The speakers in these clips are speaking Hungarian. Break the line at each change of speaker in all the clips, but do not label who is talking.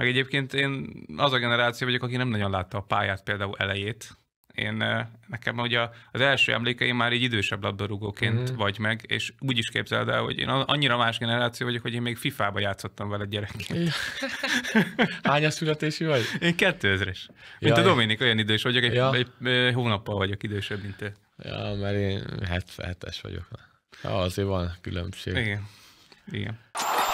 Meg egyébként én az a generáció vagyok, aki nem nagyon látta a pályát például elejét. Én, nekem ugye az első emlékeim már így idősebb labdarúgóként mm-hmm. vagy meg, és úgy is képzeld el, hogy én annyira más generáció vagyok, hogy én még FIFA-ba játszottam vele gyerekként.
Hányas születési vagy? Én 2000-es. Mint ja, a Dominik, olyan
idős vagyok, egy, ja. egy, egy
hónappal vagyok idősebb, mint te. Ja, mert én 77-es vagyok. Ja, azért van különbség. Igen. Igen.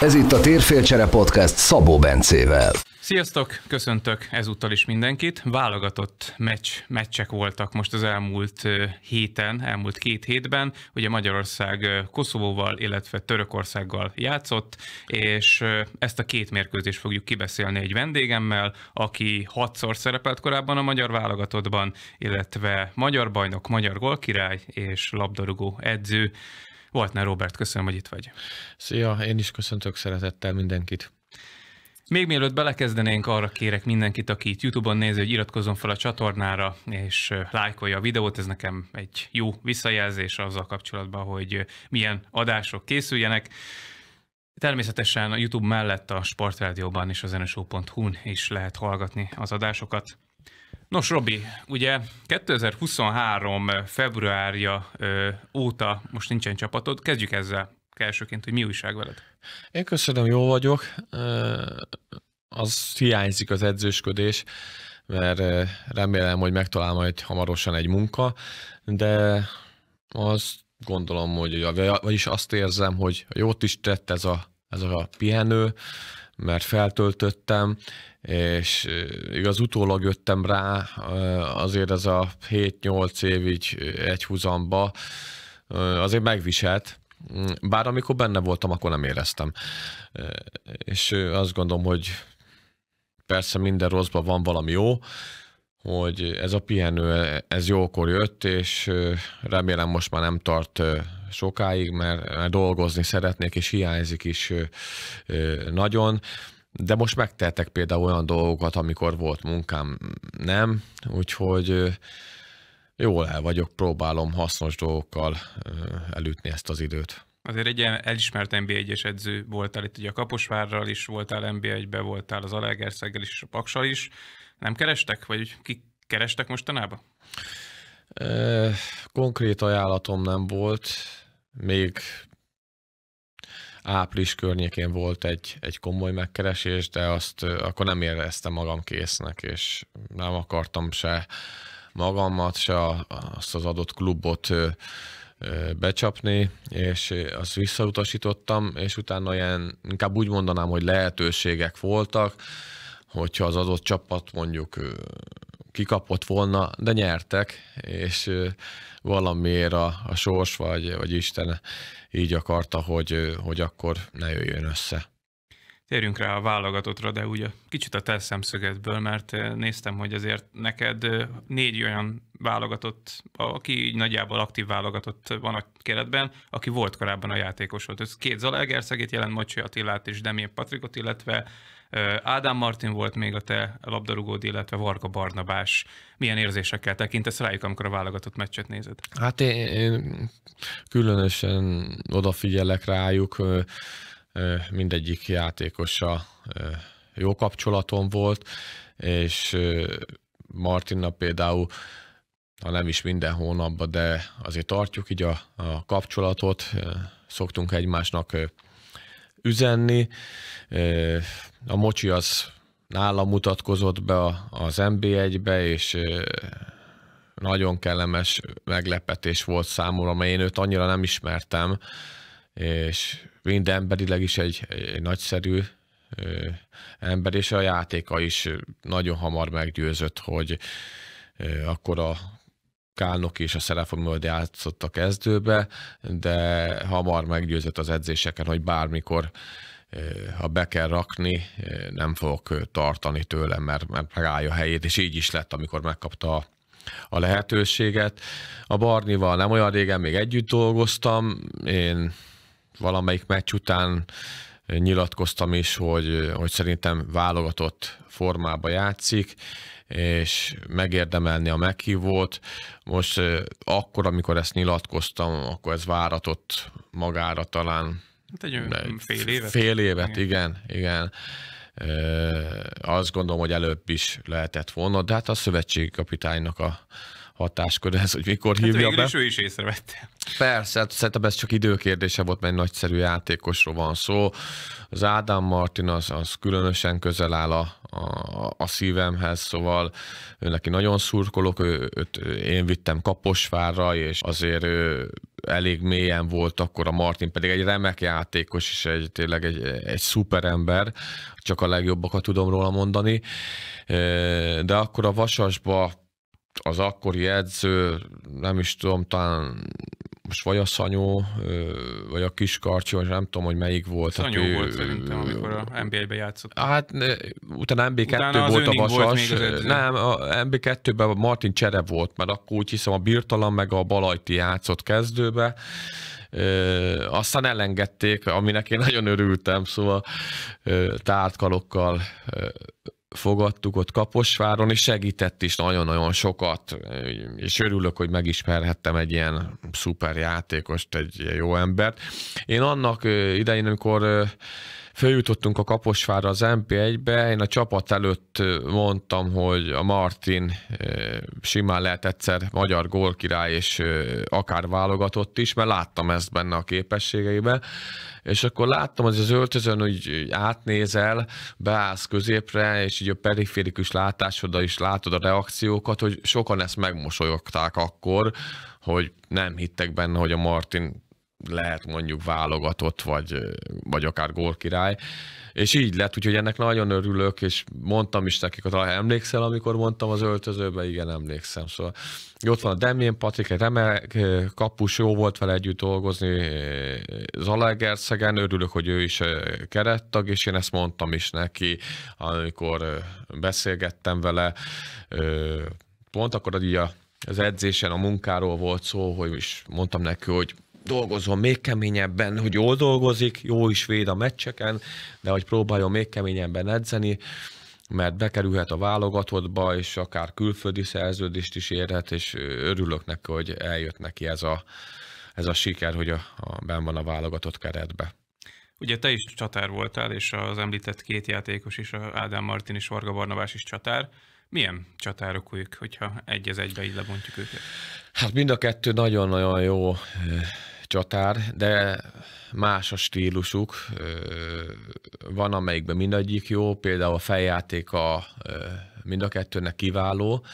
Ez itt a Térfélcsere Podcast Szabó Bencével.
Sziasztok, köszöntök ezúttal is mindenkit. Válogatott meccs, meccsek voltak most az elmúlt héten, elmúlt két hétben. Ugye Magyarország Koszovóval, illetve Törökországgal játszott, és ezt a két mérkőzést fogjuk kibeszélni egy vendégemmel, aki hatszor szerepelt korábban a magyar válogatottban, illetve magyar bajnok, magyar golkirály és labdarúgó edző. Waltner Robert, köszönöm, hogy itt vagy. Szia, én is köszöntök szeretettel mindenkit. Még mielőtt belekezdenénk, arra kérek mindenkit, aki itt YouTube-on nézi, hogy iratkozzon fel a csatornára, és lájkolja a videót, ez nekem egy jó visszajelzés azzal kapcsolatban, hogy milyen adások készüljenek. Természetesen a YouTube mellett a Sportrádióban és az nsohu n is lehet hallgatni az adásokat. Nos, Robi, ugye 2023. februárja ö, óta most nincsen csapatod, kezdjük ezzel elsőként, hogy mi újság veled?
Én köszönöm, jó vagyok. Az hiányzik az edzősködés, mert remélem, hogy megtalál majd hamarosan egy munka, de azt gondolom, hogy vagyis azt érzem, hogy jót is tett ez a, ez a pihenő, mert feltöltöttem, és igaz, utólag jöttem rá, azért ez a 7-8 év így egy húzamba azért megviselt, bár amikor benne voltam, akkor nem éreztem. És azt gondolom, hogy persze minden rosszban van valami jó, hogy ez a pihenő, ez jókor jött, és remélem most már nem tart sokáig, mert, mert dolgozni szeretnék, és hiányzik is nagyon. De most megtettek például olyan dolgokat, amikor volt munkám, nem? Úgyhogy jól el vagyok, próbálom hasznos dolgokkal elütni ezt az időt.
Azért egy ilyen elismert NB1-es edző voltál itt ugye a Kaposvárral is, voltál NB1-be, voltál az Alegerszeggel is, és a Paksal is. Nem kerestek? Vagy kik kerestek mostanában?
Konkrét ajánlatom nem volt, még április környékén volt egy, egy komoly megkeresés, de azt akkor nem éreztem magam késznek, és nem akartam se magamat, se azt az adott klubot becsapni, és azt visszautasítottam, és utána ilyen, inkább úgy mondanám, hogy lehetőségek voltak, hogyha az adott csapat mondjuk kikapott volna, de nyertek, és valamiért a, a sors vagy, vagy Isten így akarta, hogy, hogy akkor ne jöjjön össze.
Térjünk rá a válogatottra, de ugye kicsit a te szemszögedből, mert néztem, hogy azért neked négy olyan válogatott, aki így nagyjából aktív válogatott van a keretben, aki volt korábban a játékos volt. Ez két Zalaegerszegét jelent, Mocsi Attilát és Demir Patrikot, illetve Ádám Martin volt még a te labdarúgód, illetve Varga Barnabás. Milyen érzésekkel tekintesz rájuk, amikor a válogatott meccset nézed?
Hát én, én különösen odafigyelek rájuk, mindegyik játékosa jó kapcsolatom volt, és Martinna például ha nem is minden hónapban, de azért tartjuk így a, a kapcsolatot, szoktunk egymásnak üzenni. A Mocsi az nálam mutatkozott be az MB1-be, és nagyon kellemes meglepetés volt számomra, mert én őt annyira nem ismertem, és mind emberileg is egy, egy nagyszerű ember, és a játéka is nagyon hamar meggyőzött, hogy akkor a Kálnok és a Szelefomold játszott a kezdőbe, de hamar meggyőzött az edzéseken, hogy bármikor eh, ha be kell rakni, eh, nem fogok eh, tartani tőlem, mert, mert megállja a helyét, és így is lett, amikor megkapta a a lehetőséget. A Barnival nem olyan régen még együtt dolgoztam, én valamelyik meccs után nyilatkoztam is, hogy, hogy szerintem válogatott formába játszik, és megérdemelni a meghívót. Most akkor, amikor ezt nyilatkoztam, akkor ez váratott magára talán.
Hát egy, fél évet. Fél évet, igen,
igen. igen. azt gondolom, hogy előbb is lehetett volna, de hát a szövetségi kapitánynak a hatáskör ez, hogy mikor hát hívja hát be. Is ő
is észrevette.
Persze, hát szerintem ez csak időkérdése volt, mert egy nagyszerű játékosról van szó. Az Ádám Martin az, az különösen közel áll a, a, a szívemhez, szóval ő neki nagyon szurkolok, ő, őt én vittem Kaposvárra, és azért ő elég mélyen volt akkor a Martin, pedig egy remek játékos, és egy, tényleg egy, egy szuperember, csak a legjobbakat tudom róla mondani. De akkor a Vasasba az akkori edző, nem is tudom, talán most vagy a Szanyó, vagy a Kiskarcsi, vagy nem tudom, hogy melyik volt. Szanyó hát ő, volt szerintem, amikor
a NBA-be játszott.
Hát utána NB 2 utána volt a Vasas. nem, a MB2-ben Martin Csere volt, mert akkor úgy hiszem a Birtalan meg a Balajti játszott kezdőbe. Ö, aztán elengedték, aminek én nagyon örültem, szóval ö, tártkalokkal fogadtuk ott Kaposváron, és segített is nagyon-nagyon sokat, és örülök, hogy megismerhettem egy ilyen szuper játékost, egy jó embert. Én annak idején, amikor Följutottunk a Kaposvárra az MP1-be, én a csapat előtt mondtam, hogy a Martin simán lehet egyszer magyar gólkirály, és akár válogatott is, mert láttam ezt benne a képességeiben, és akkor láttam, hogy az öltözön úgy átnézel, beállsz középre, és így a periférikus látásodra is látod a reakciókat, hogy sokan ezt megmosolyogták akkor, hogy nem hittek benne, hogy a Martin lehet mondjuk válogatott, vagy, vagy akár gólkirály. És így lett, úgyhogy ennek nagyon örülök, és mondtam is nekik, hogy emlékszel, amikor mondtam az öltözőbe, igen, emlékszem. Szóval ott van a Demjén Patrik, egy remek kapus, jó volt vele együtt dolgozni Zalaegerszegen, örülök, hogy ő is kerettag, és én ezt mondtam is neki, amikor beszélgettem vele, pont akkor a az edzésen, a munkáról volt szó, hogy is mondtam neki, hogy dolgozzon még keményebben, hogy jól dolgozik, jó is véd a meccseken, de hogy próbáljon még keményebben edzeni, mert bekerülhet a válogatottba, és akár külföldi szerződést is érhet, és örülök neki, hogy eljött neki ez a, ez a siker, hogy a, a, ben van a válogatott keretbe.
Ugye te is csatár voltál, és az említett két játékos is, Ádám Martin és Varga Barnabás is csatár. Milyen csatárok ők, hogyha egy ez egybe így lebontjuk őket?
Hát mind a kettő nagyon-nagyon jó eh, csatár, de más a stílusuk. Van, amelyikben mindegyik jó, például a a mind a kettőnek kiváló,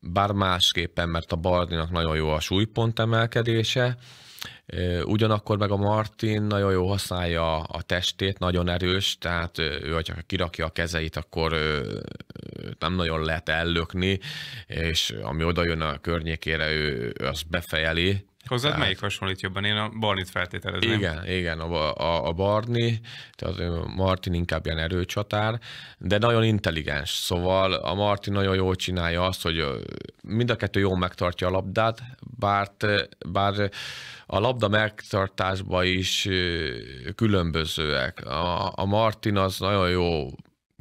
bár másképpen, mert a Bardinak nagyon jó a súlypont emelkedése, Ugyanakkor meg a Martin nagyon jó használja a testét, nagyon erős, tehát ő, hogyha kirakja a kezeit, akkor nem nagyon lehet ellökni, és ami oda jön a környékére, ő azt befejeli,
Hozzád tehát... melyik hasonlít jobban? Én a Barnit feltételezem. Igen,
igen, a, a, a Barni, tehát a Martin inkább ilyen erőcsatár, de nagyon intelligens, szóval a Martin nagyon jól csinálja azt, hogy mind a kettő jól megtartja a labdát, bár, bár a labda megtartásban is különbözőek. A, a Martin az nagyon jó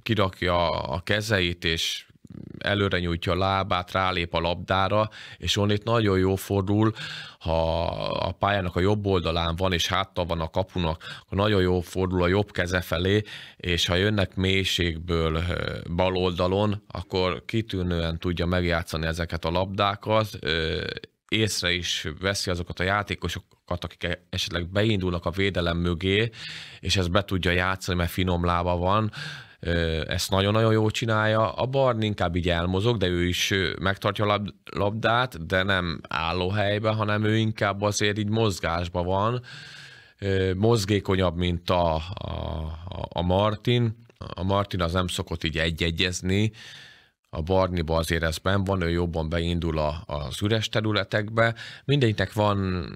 kirakja a kezeit, és előre nyújtja a lábát, rálép a labdára, és onnét nagyon jó fordul, ha a pályának a jobb oldalán van, és háttal van a kapunak, akkor nagyon jó fordul a jobb keze felé, és ha jönnek mélységből bal oldalon, akkor kitűnően tudja megjátszani ezeket a labdákat, észre is veszi azokat a játékosokat, akik esetleg beindulnak a védelem mögé, és ezt be tudja játszani, mert finom lába van, ezt nagyon-nagyon jól csinálja. A Barn inkább így elmozog, de ő is megtartja a labdát, de nem álló helyben, hanem ő inkább azért így mozgásban van, mozgékonyabb, mint a, a, a Martin. A Martin az nem szokott így egyegyezni, a Barniba azért ez ben van, ő jobban beindul a, az üres területekbe, mindegyiknek van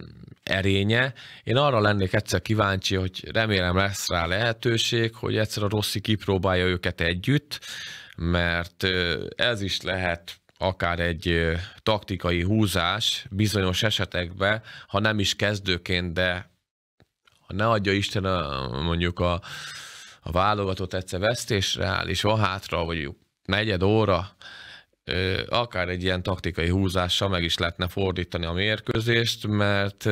erénye. Én arra lennék egyszer kíváncsi, hogy remélem lesz rá lehetőség, hogy egyszer a Rossi kipróbálja őket együtt, mert ez is lehet akár egy taktikai húzás bizonyos esetekben, ha nem is kezdőként, de ha ne adja Isten a, mondjuk a, a válogatott egyszer vesztésre áll, és van hátra, vagy negyed óra, akár egy ilyen taktikai húzással meg is lehetne fordítani a mérkőzést, mert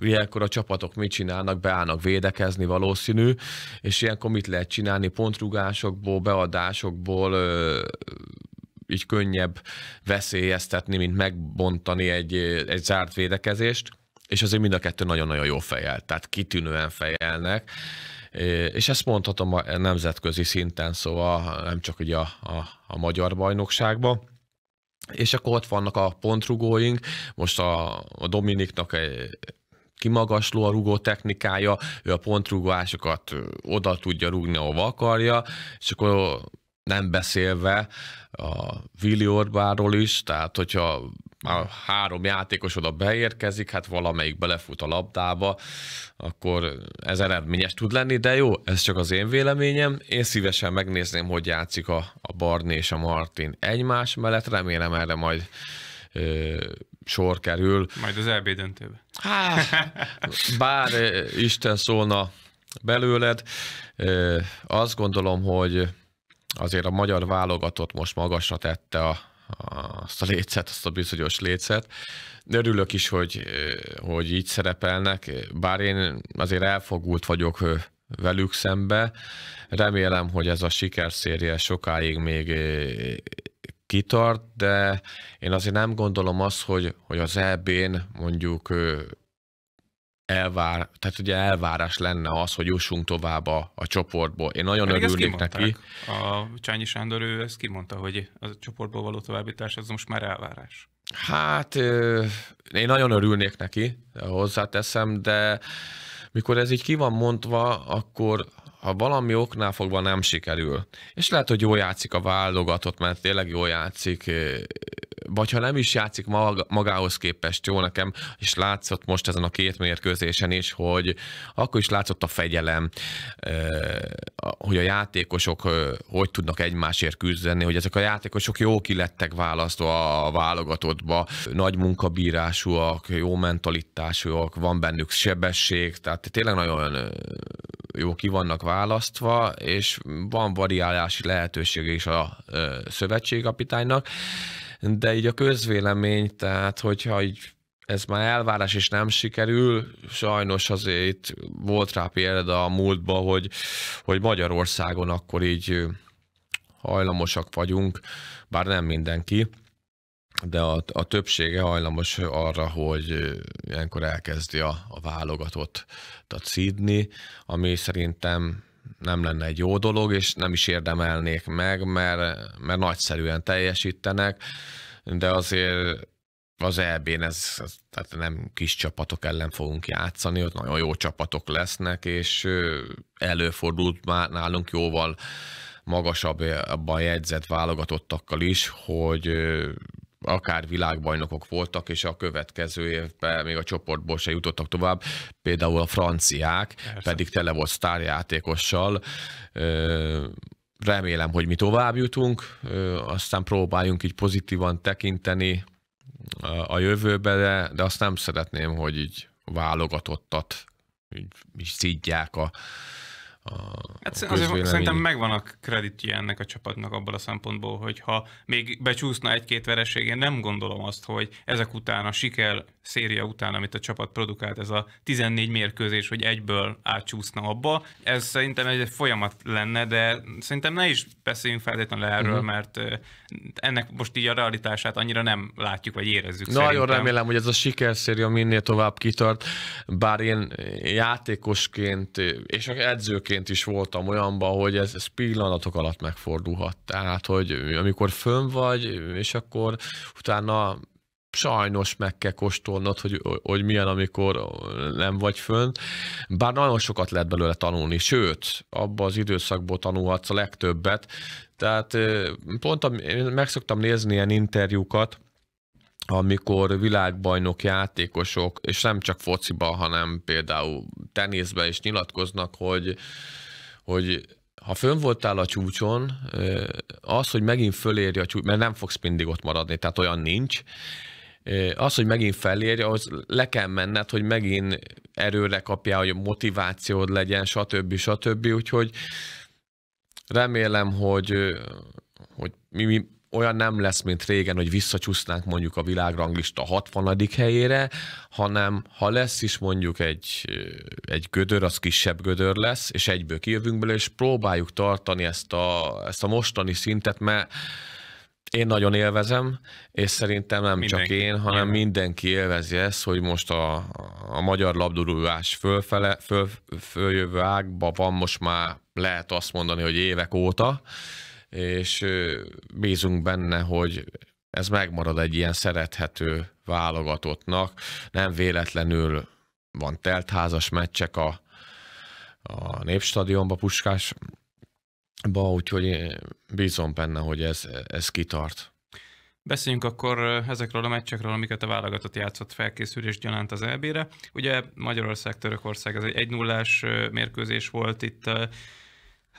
ilyenkor a csapatok mit csinálnak, beállnak védekezni valószínű, és ilyenkor mit lehet csinálni pontrugásokból, beadásokból, így könnyebb veszélyeztetni, mint megbontani egy, egy zárt védekezést, és azért mind a kettő nagyon-nagyon jó fejel, tehát kitűnően fejelnek, és ezt mondhatom a nemzetközi szinten, szóval nem csak ugye a, a, a magyar bajnokságban. És akkor ott vannak a pontrugóink, most a, a Dominiknak egy, kimagasló a rugó technikája, ő a pontrugóásokat oda tudja rugni, ahova akarja, és akkor nem beszélve a Willi Orbáról is, tehát hogyha a három játékos oda beérkezik, hát valamelyik belefut a labdába, akkor ez eredményes tud lenni, de jó, ez csak az én véleményem. Én szívesen megnézném, hogy játszik a, a Barni és a Martin egymás mellett, remélem erre majd ö, sor kerül. Majd az LB döntőbe. Há, bár Isten szólna belőled, ö, azt gondolom, hogy azért a magyar válogatott most magasra tette a, azt a lécet, azt a bizonyos lécet. Örülök is, hogy, eh, hogy így szerepelnek, bár én azért elfogult vagyok eh, velük szembe. Remélem, hogy ez a sikerszérje sokáig még eh, kitart, de én azért nem gondolom azt, hogy, hogy az EB-n mondjuk elvár, tehát ugye elvárás lenne az, hogy jussunk tovább a, a csoportból. Én nagyon Pedig örülnék neki.
A Csányi Sándor ő ezt kimondta, hogy a csoportból való továbbítás az most már elvárás.
Hát én nagyon örülnék neki, hozzáteszem, de mikor ez így ki van mondva, akkor ha valami oknál fogva nem sikerül, és lehet, hogy jól játszik a válogatott, mert tényleg jól játszik, vagy ha nem is játszik magához képest jó nekem, és látszott most ezen a két mérkőzésen is, hogy akkor is látszott a fegyelem, hogy a játékosok hogy tudnak egymásért küzdeni, hogy ezek a játékosok jó kilettek választva a válogatottba, nagy munkabírásúak, jó mentalitásúak, van bennük sebesség, tehát tényleg nagyon jó ki vannak választva, és van variálási lehetőség is a szövetségkapitánynak, de így a közvélemény, tehát hogyha így ez már elvárás és nem sikerül, sajnos azért volt rá példa a múltban, hogy, hogy Magyarországon akkor így hajlamosak vagyunk, bár nem mindenki, de a, a többsége hajlamos arra, hogy ilyenkor elkezdi a, a válogatott szídni, ami szerintem nem lenne egy jó dolog, és nem is érdemelnék meg, mert, mert nagyszerűen teljesítenek, de azért az EB-n ez, ez, tehát nem kis csapatok ellen fogunk játszani, ott nagyon jó csapatok lesznek, és előfordult már nálunk jóval magasabb a jegyzett válogatottakkal is, hogy akár világbajnokok voltak, és a következő évben még a csoportból se jutottak tovább. Például a franciák, Persze. pedig tele volt sztárjátékossal. Remélem, hogy mi tovább jutunk, aztán próbáljunk így pozitívan tekinteni a jövőbe, de, de azt nem szeretném, hogy így válogatottat így, így szidják a, a hát azért szerintem
megvan a kreditje ennek a csapatnak abban a szempontból, hogy ha még becsúszna egy-két vereség, én nem gondolom azt, hogy ezek után, a siker széria után, amit a csapat produkált, ez a 14 mérkőzés, hogy egyből átcsúszna abba, ez szerintem egy folyamat lenne, de szerintem ne is beszéljünk feltétlenül erről, uh-huh. mert eh, ennek most így a realitását annyira nem látjuk, vagy érezzük Nagyon szerintem. remélem,
hogy ez a sikerszéria minél tovább kitart, bár én játékosként és edzőként egyébként is voltam olyanban, hogy ez, ez pillanatok alatt megfordulhat. Tehát, hogy amikor fönn vagy, és akkor utána sajnos meg kell kóstolnod, hogy, hogy milyen, amikor nem vagy fönn. Bár nagyon sokat lehet belőle tanulni, sőt, abba az időszakból tanulhatsz a legtöbbet. Tehát eh, pont én meg szoktam nézni ilyen interjúkat, amikor világbajnok játékosok, és nem csak fociban, hanem például teniszben is nyilatkoznak, hogy, hogy ha fönn voltál a csúcson, az, hogy megint fölérje a csúcs, mert nem fogsz mindig ott maradni, tehát olyan nincs, az, hogy megint felérje, az, le kell menned, hogy megint erőre kapjál, hogy motivációd legyen, stb. stb. Úgyhogy remélem, hogy, hogy mi, mi olyan nem lesz, mint régen, hogy visszacsúsznánk mondjuk a világranglista 60. helyére, hanem ha lesz is mondjuk egy, egy gödör, az kisebb gödör lesz, és egyből kijövünk belőle, és próbáljuk tartani ezt a, ezt a mostani szintet, mert én nagyon élvezem, és szerintem nem mindenki. csak én, hanem Igen. mindenki élvezi ezt, hogy most a, a magyar labdarúgás fölfele, föl, följövő ágba van most már lehet azt mondani, hogy évek óta, és bízunk benne, hogy ez megmarad egy ilyen szerethető válogatottnak. Nem véletlenül van teltházas meccsek a, a Népstadionba, Puskás úgyhogy bízom benne, hogy ez, ez kitart.
Beszéljünk akkor ezekről a meccsekről, amiket a válogatott játszott felkészülés gyanánt az EB-re. Ugye Magyarország-Törökország, ez egy 1 0 mérkőzés volt itt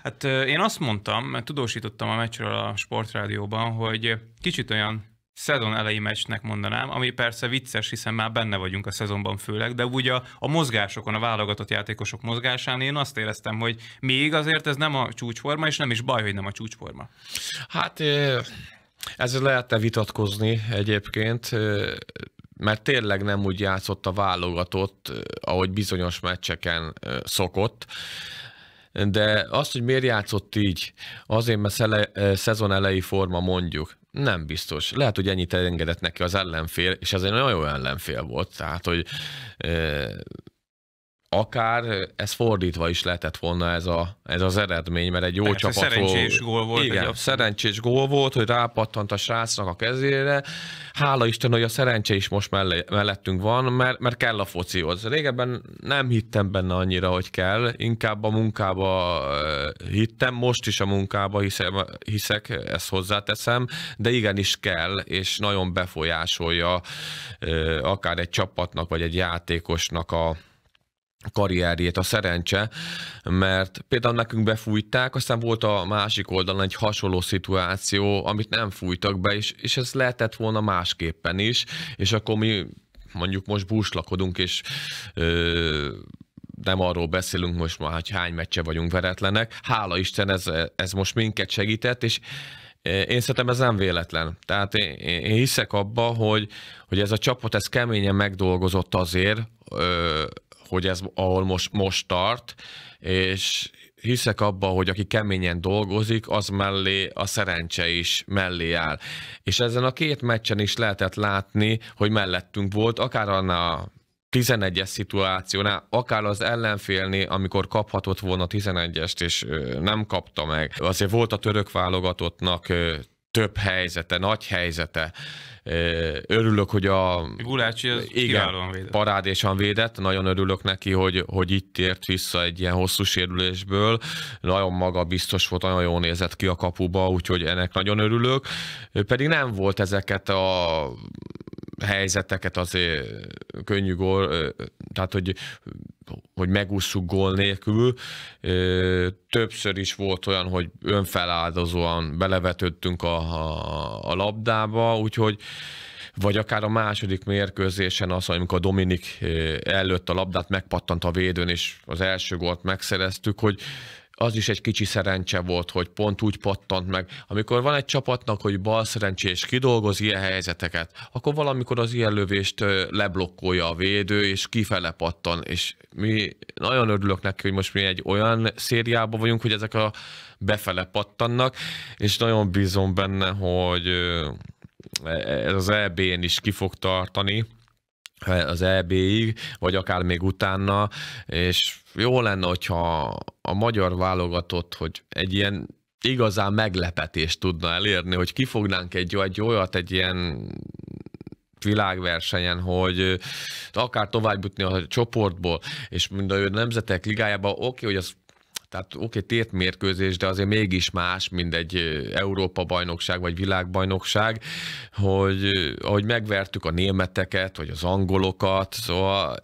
Hát én azt mondtam, mert tudósítottam a meccsről a sportrádióban, hogy kicsit olyan szezon elejé meccsnek mondanám, ami persze vicces, hiszen már benne vagyunk a szezonban főleg, de ugye a, a mozgásokon, a válogatott játékosok mozgásán én azt éreztem, hogy még azért ez nem a csúcsforma, és nem is baj, hogy nem a csúcsforma.
Hát ezzel lehetne vitatkozni egyébként, mert tényleg nem úgy játszott a válogatott, ahogy bizonyos meccseken szokott de azt, hogy miért játszott így, azért, mert szele, eh, szezon elejé forma mondjuk, nem biztos. Lehet, hogy ennyit engedett neki az ellenfél, és ez egy nagyon jó ellenfél volt, tehát, hogy eh, akár ez fordítva is lehetett volna ez, a, ez az eredmény, mert egy jó Persze, csapatról... Szerencsés gól volt. Igen, egy szerencsés gól volt, hogy rápattant a srácnak a kezére. Hála Isten, hogy a szerencse is most mellé, mellettünk van, mert, mert kell a focihoz. Régebben nem hittem benne annyira, hogy kell, inkább a munkába hittem, most is a munkába hiszek, hiszek, ezt hozzáteszem, de igenis kell, és nagyon befolyásolja akár egy csapatnak, vagy egy játékosnak a karrierjét, a szerencse, mert például nekünk befújták, aztán volt a másik oldalon egy hasonló szituáció, amit nem fújtak be, és, és ez lehetett volna másképpen is, és akkor mi mondjuk most búslakodunk, és ö, nem arról beszélünk most már, hogy hány meccse vagyunk veretlenek. Hála Isten, ez, ez most minket segített, és én szerintem ez nem véletlen. Tehát én, én hiszek abba, hogy, hogy ez a csapat ez keményen megdolgozott azért, hogy ez ahol most, most tart, és hiszek abba, hogy aki keményen dolgozik, az mellé a szerencse is mellé áll. És ezen a két meccsen is lehetett látni, hogy mellettünk volt, akár annál 11-es szituációnál, akár az ellenfélni, amikor kaphatott volna 11-est, és nem kapta meg. Azért volt a török válogatottnak több helyzete, nagy helyzete, Örülök, hogy a...
Gulácsi az
igen, védett. parádésan védett, nagyon örülök neki, hogy, hogy itt tért vissza egy ilyen hosszú sérülésből. Nagyon maga biztos volt, nagyon jól nézett ki a kapuba, úgyhogy ennek nagyon örülök. Pedig nem volt ezeket a helyzeteket azért könnyű gól, tehát hogy, hogy megússzuk gól nélkül. Többször is volt olyan, hogy önfeláldozóan belevetődtünk a, a, a labdába, úgyhogy vagy akár a második mérkőzésen az, amikor Dominik előtt a labdát megpattant a védőn, és az első gólt megszereztük, hogy az is egy kicsi szerencse volt, hogy pont úgy pattant meg. Amikor van egy csapatnak, hogy bal szerencsés kidolgoz ilyen helyzeteket, akkor valamikor az ilyen lövést leblokkolja a védő, és kifele pattan. És mi nagyon örülök neki, hogy most mi egy olyan szériában vagyunk, hogy ezek a befele pattannak, és nagyon bízom benne, hogy e, ez az EB-n is ki fog tartani, az EB-ig, vagy akár még utána, és jó lenne, hogyha a magyar válogatott, hogy egy ilyen igazán meglepetést tudna elérni, hogy kifognánk egy, egy olyat, egy ilyen világversenyen, hogy akár tovább jutni a csoportból, és mind a nemzetek ligájába, oké, hogy az tehát oké, okay, tért mérkőzés, de azért mégis más, mint egy Európa-bajnokság vagy világbajnokság, hogy ahogy megvertük a németeket, vagy az angolokat, szóval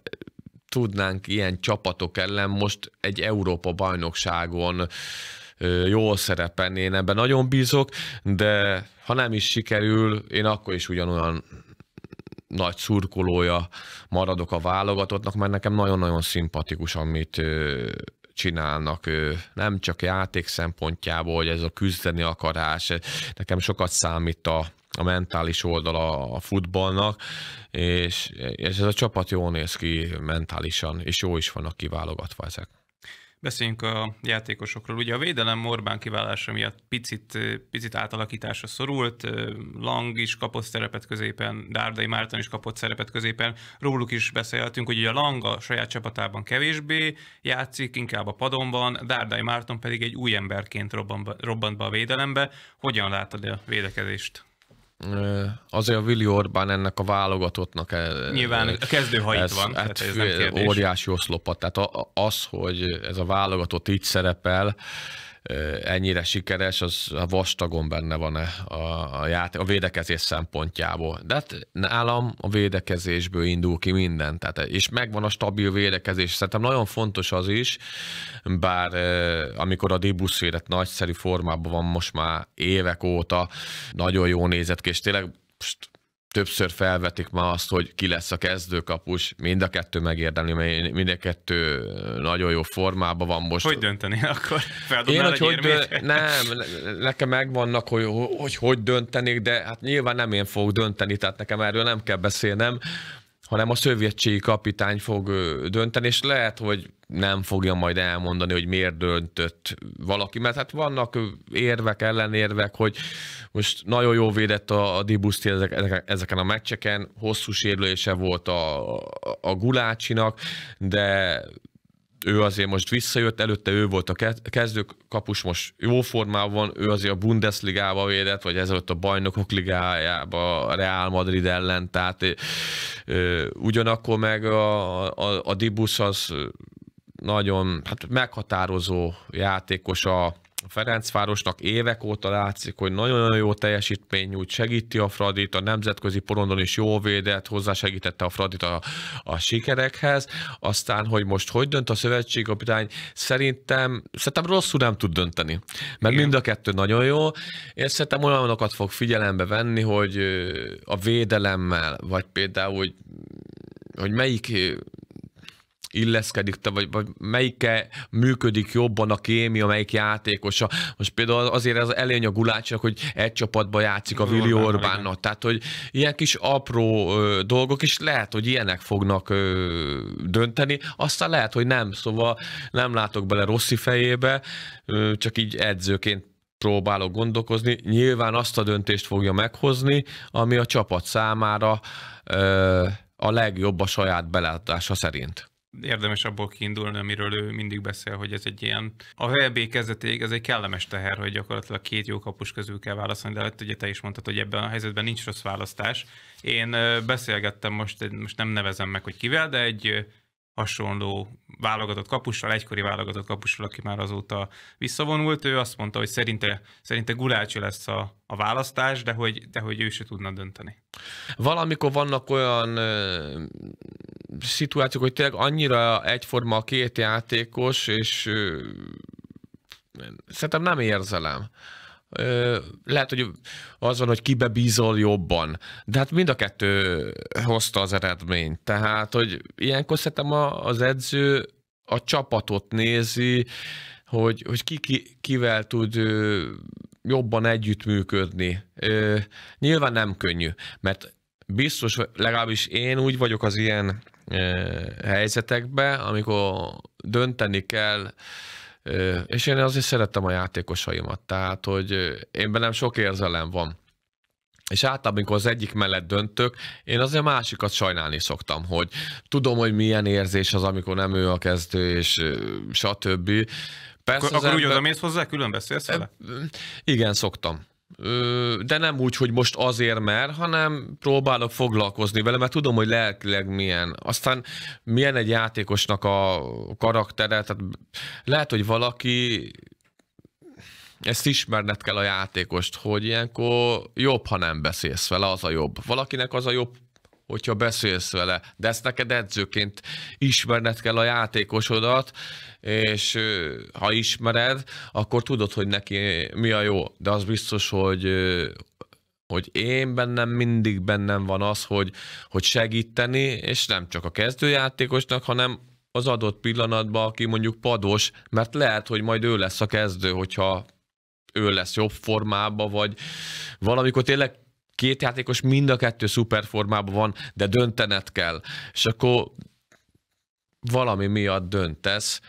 tudnánk ilyen csapatok ellen most egy Európa-bajnokságon jól szerepelni. Én ebben nagyon bízok, de ha nem is sikerül, én akkor is ugyanolyan nagy szurkolója maradok a válogatottnak, mert nekem nagyon-nagyon szimpatikus, amit csinálnak. Nem csak játék szempontjából, hogy ez a küzdeni akarás, nekem sokat számít a, a mentális oldala a futballnak, és, és ez a csapat jól néz ki mentálisan, és jó is vannak kiválogatva ezek.
Beszéljünk a játékosokról. Ugye a védelem Orbán kiválása miatt picit, picit átalakításra szorult, Lang is kapott szerepet középen, Dárdai Márton is kapott szerepet középen. Róluk is beszéltünk, hogy ugye a Lang a saját csapatában kevésbé játszik, inkább a van, Dárdai Márton pedig egy új emberként robban, robbant be a védelembe. Hogyan látod a védekezést?
azért a Willi Orbán ennek a válogatottnak... E, Nyilván e, a kezdőhajt ez, van, hát, hát ez nem Óriási oszlopat. tehát az, hogy ez a válogatott így szerepel, ennyire sikeres, az a vastagon benne van-e a, a, ját, a védekezés szempontjából. De hát nálam a védekezésből indul ki minden, tehát, és megvan a stabil védekezés. Szerintem nagyon fontos az is, bár amikor a Dibusz védett nagyszerű formában van most már évek óta, nagyon jó nézett ki, és tényleg most többször felvetik ma azt, hogy ki lesz a kezdőkapus, mind a kettő megérdemli, mind a kettő nagyon jó formában van most. Hogy dönteni akkor? Én, hogy, hogy dö- nem, nekem megvannak, hogy, hogy hogy döntenék, de hát nyilván nem én fogok dönteni, tehát nekem erről nem kell beszélnem hanem a szövetségi kapitány fog dönteni, és lehet, hogy nem fogja majd elmondani, hogy miért döntött valaki, mert hát vannak érvek, ellenérvek, hogy most nagyon jó védett a, a Dibuszti ezek, ezeken a meccseken, hosszú sérülése volt a, a, a Gulácsinak, de ő azért most visszajött, előtte ő volt a kapus. most jó formában, ő azért a Bundesligába védett, vagy ezelőtt a Bajnokok Ligájába, a Real Madrid ellen, tehát ö, ugyanakkor meg a, a, a Dibusz az nagyon hát meghatározó játékos a, Ferencvárosnak évek óta látszik, hogy nagyon-nagyon jó teljesítmény nyújt, segíti a Fradit, a nemzetközi porondon is jó védett, hozzásegítette a Fradit a, a sikerekhez. Aztán, hogy most hogy dönt a szövetségapitány, szerintem, szerintem rosszul nem tud dönteni. Mert Igen. mind a kettő nagyon jó, és szerintem olyanokat fog figyelembe venni, hogy a védelemmel, vagy például, hogy, hogy melyik illeszkedik, te, vagy, vagy melyike működik jobban a kémia, melyik játékosa. Most például azért az előny a gulácsnak, hogy egy csapatban játszik a Vili Orbánnak. Tehát, hogy ilyen kis apró ö, dolgok is lehet, hogy ilyenek fognak ö, dönteni, aztán lehet, hogy nem. Szóval nem látok bele Rossi fejébe, ö, csak így edzőként próbálok gondolkozni. Nyilván azt a döntést fogja meghozni, ami a csapat számára ö, a legjobb a saját belátása szerint
érdemes abból kiindulni, amiről ő mindig beszél, hogy ez egy ilyen, a VB kezdetéig ez egy kellemes teher, hogy gyakorlatilag két jó kapus közül kell választani, de hát ugye te is mondtad, hogy ebben a helyzetben nincs rossz választás. Én beszélgettem most, most nem nevezem meg, hogy kivel, de egy hasonló válogatott kapussal, egykori válogatott kapussal, aki már azóta visszavonult. Ő azt mondta, hogy szerinte, szerinte Gulácsi lesz a, a választás, de hogy, de hogy ő se tudna dönteni.
Valamikor vannak olyan ö, szituációk, hogy tényleg annyira egyforma a két játékos, és ö, szerintem nem érzelem lehet, hogy az van, hogy kibe bízol jobban. De hát mind a kettő hozta az eredményt. Tehát, hogy ilyenkor szerintem az edző a csapatot nézi, hogy, hogy ki, ki kivel tud jobban együttműködni. Nyilván nem könnyű, mert biztos, legalábbis én úgy vagyok az ilyen helyzetekben, amikor dönteni kell, és én azért szerettem a játékosaimat, tehát, hogy én bennem sok érzelem van és általában, amikor az egyik mellett döntök, én azért a másikat sajnálni szoktam, hogy tudom, hogy milyen érzés az, amikor nem ő a kezdő, és stb. Persze akkor, akkor ember... úgy oda
mész hozzá, külön beszélsz vele?
Igen, szoktam de nem úgy, hogy most azért mert, hanem próbálok foglalkozni vele, mert tudom, hogy lelkileg milyen. Aztán milyen egy játékosnak a karaktere, tehát lehet, hogy valaki ezt ismerned kell a játékost, hogy ilyenkor jobb, ha nem beszélsz vele, az a jobb. Valakinek az a jobb, hogyha beszélsz vele. De ezt neked edzőként ismerned kell a játékosodat, és ha ismered, akkor tudod, hogy neki mi a jó. De az biztos, hogy hogy én bennem mindig bennem van az, hogy, hogy segíteni, és nem csak a kezdőjátékosnak, hanem az adott pillanatban, aki mondjuk pados, mert lehet, hogy majd ő lesz a kezdő, hogyha ő lesz jobb formában vagy valamikor tényleg két játékos mind a kettő szuperformában van, de döntenet kell. És akkor valami miatt döntesz,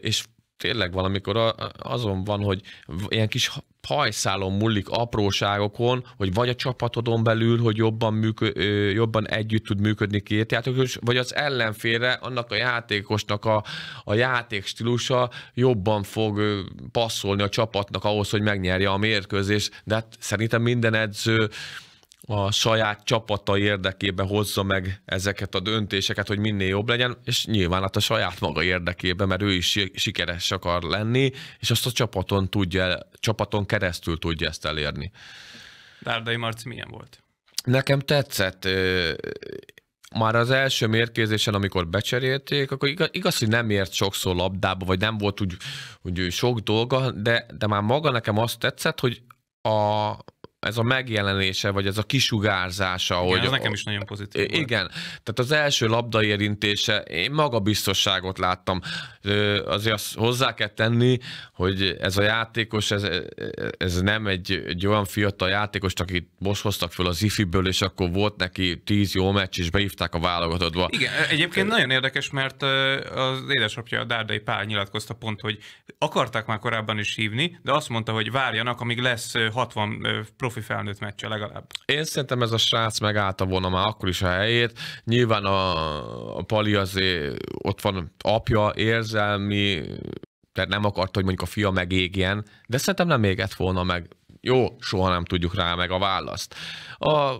és tényleg valamikor azon van, hogy ilyen kis hajszálon mullik apróságokon, hogy vagy a csapatodon belül, hogy jobban, működ, jobban együtt tud működni két játékos, vagy az ellenfélre, annak a játékosnak a, a játékstílusa jobban fog passzolni a csapatnak ahhoz, hogy megnyerje a mérkőzést. De hát szerintem minden edző a saját csapata érdekében hozza meg ezeket a döntéseket, hogy minél jobb legyen, és nyilván hát a saját maga érdekében, mert ő is sikeres akar lenni, és azt a csapaton tudja, csapaton keresztül tudja ezt elérni.
Dárdai Marci milyen volt?
Nekem tetszett. Már az első mérkőzésen, amikor becserélték, akkor igaz, hogy nem ért sokszor labdába, vagy nem volt úgy, úgy sok dolga, de, de már maga nekem azt tetszett, hogy a, ez a megjelenése, vagy ez a kisugárzása. Igen, hogy ez nekem is nagyon pozitív. Igen, volt. tehát az első érintése, én magabiztosságot láttam. Azért azt hozzá kell tenni, hogy ez a játékos, ez, ez nem egy, egy olyan fiatal játékos, akit most hoztak föl az ifiből, és akkor volt neki tíz jó meccs, és beívták a válogatottba. Igen,
egyébként nagyon érdekes, mert az édesapja, a Dárdai Pál nyilatkozta pont, hogy akarták már korábban is hívni, de azt mondta, hogy várjanak, amíg lesz 60 profi profi felnőtt meccse legalább.
Én szerintem ez a srác megállta volna már akkor is a helyét. Nyilván a, a Pali azért ott van apja, érzelmi, tehát nem akarta, hogy mondjuk a fia megégjen, de szerintem nem égett volna meg. Jó, soha nem tudjuk rá meg a választ. A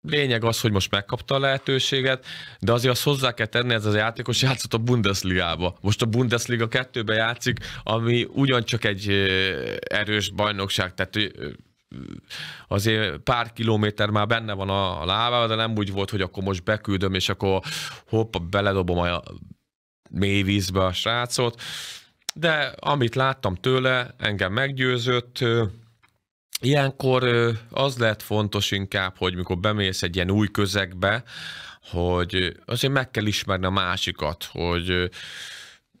lényeg az, hogy most megkapta a lehetőséget, de azért azt hozzá kell tenni, ez az játékos játszott a Bundesliga-ba. Most a Bundesliga kettőbe játszik, ami ugyancsak egy erős bajnokság, tehát azért pár kilométer már benne van a, lábában, de nem úgy volt, hogy akkor most beküldöm, és akkor hopp, beledobom a mély vízbe a srácot. De amit láttam tőle, engem meggyőzött, Ilyenkor az lehet fontos inkább, hogy mikor bemész egy ilyen új közegbe, hogy azért meg kell ismerni a másikat, hogy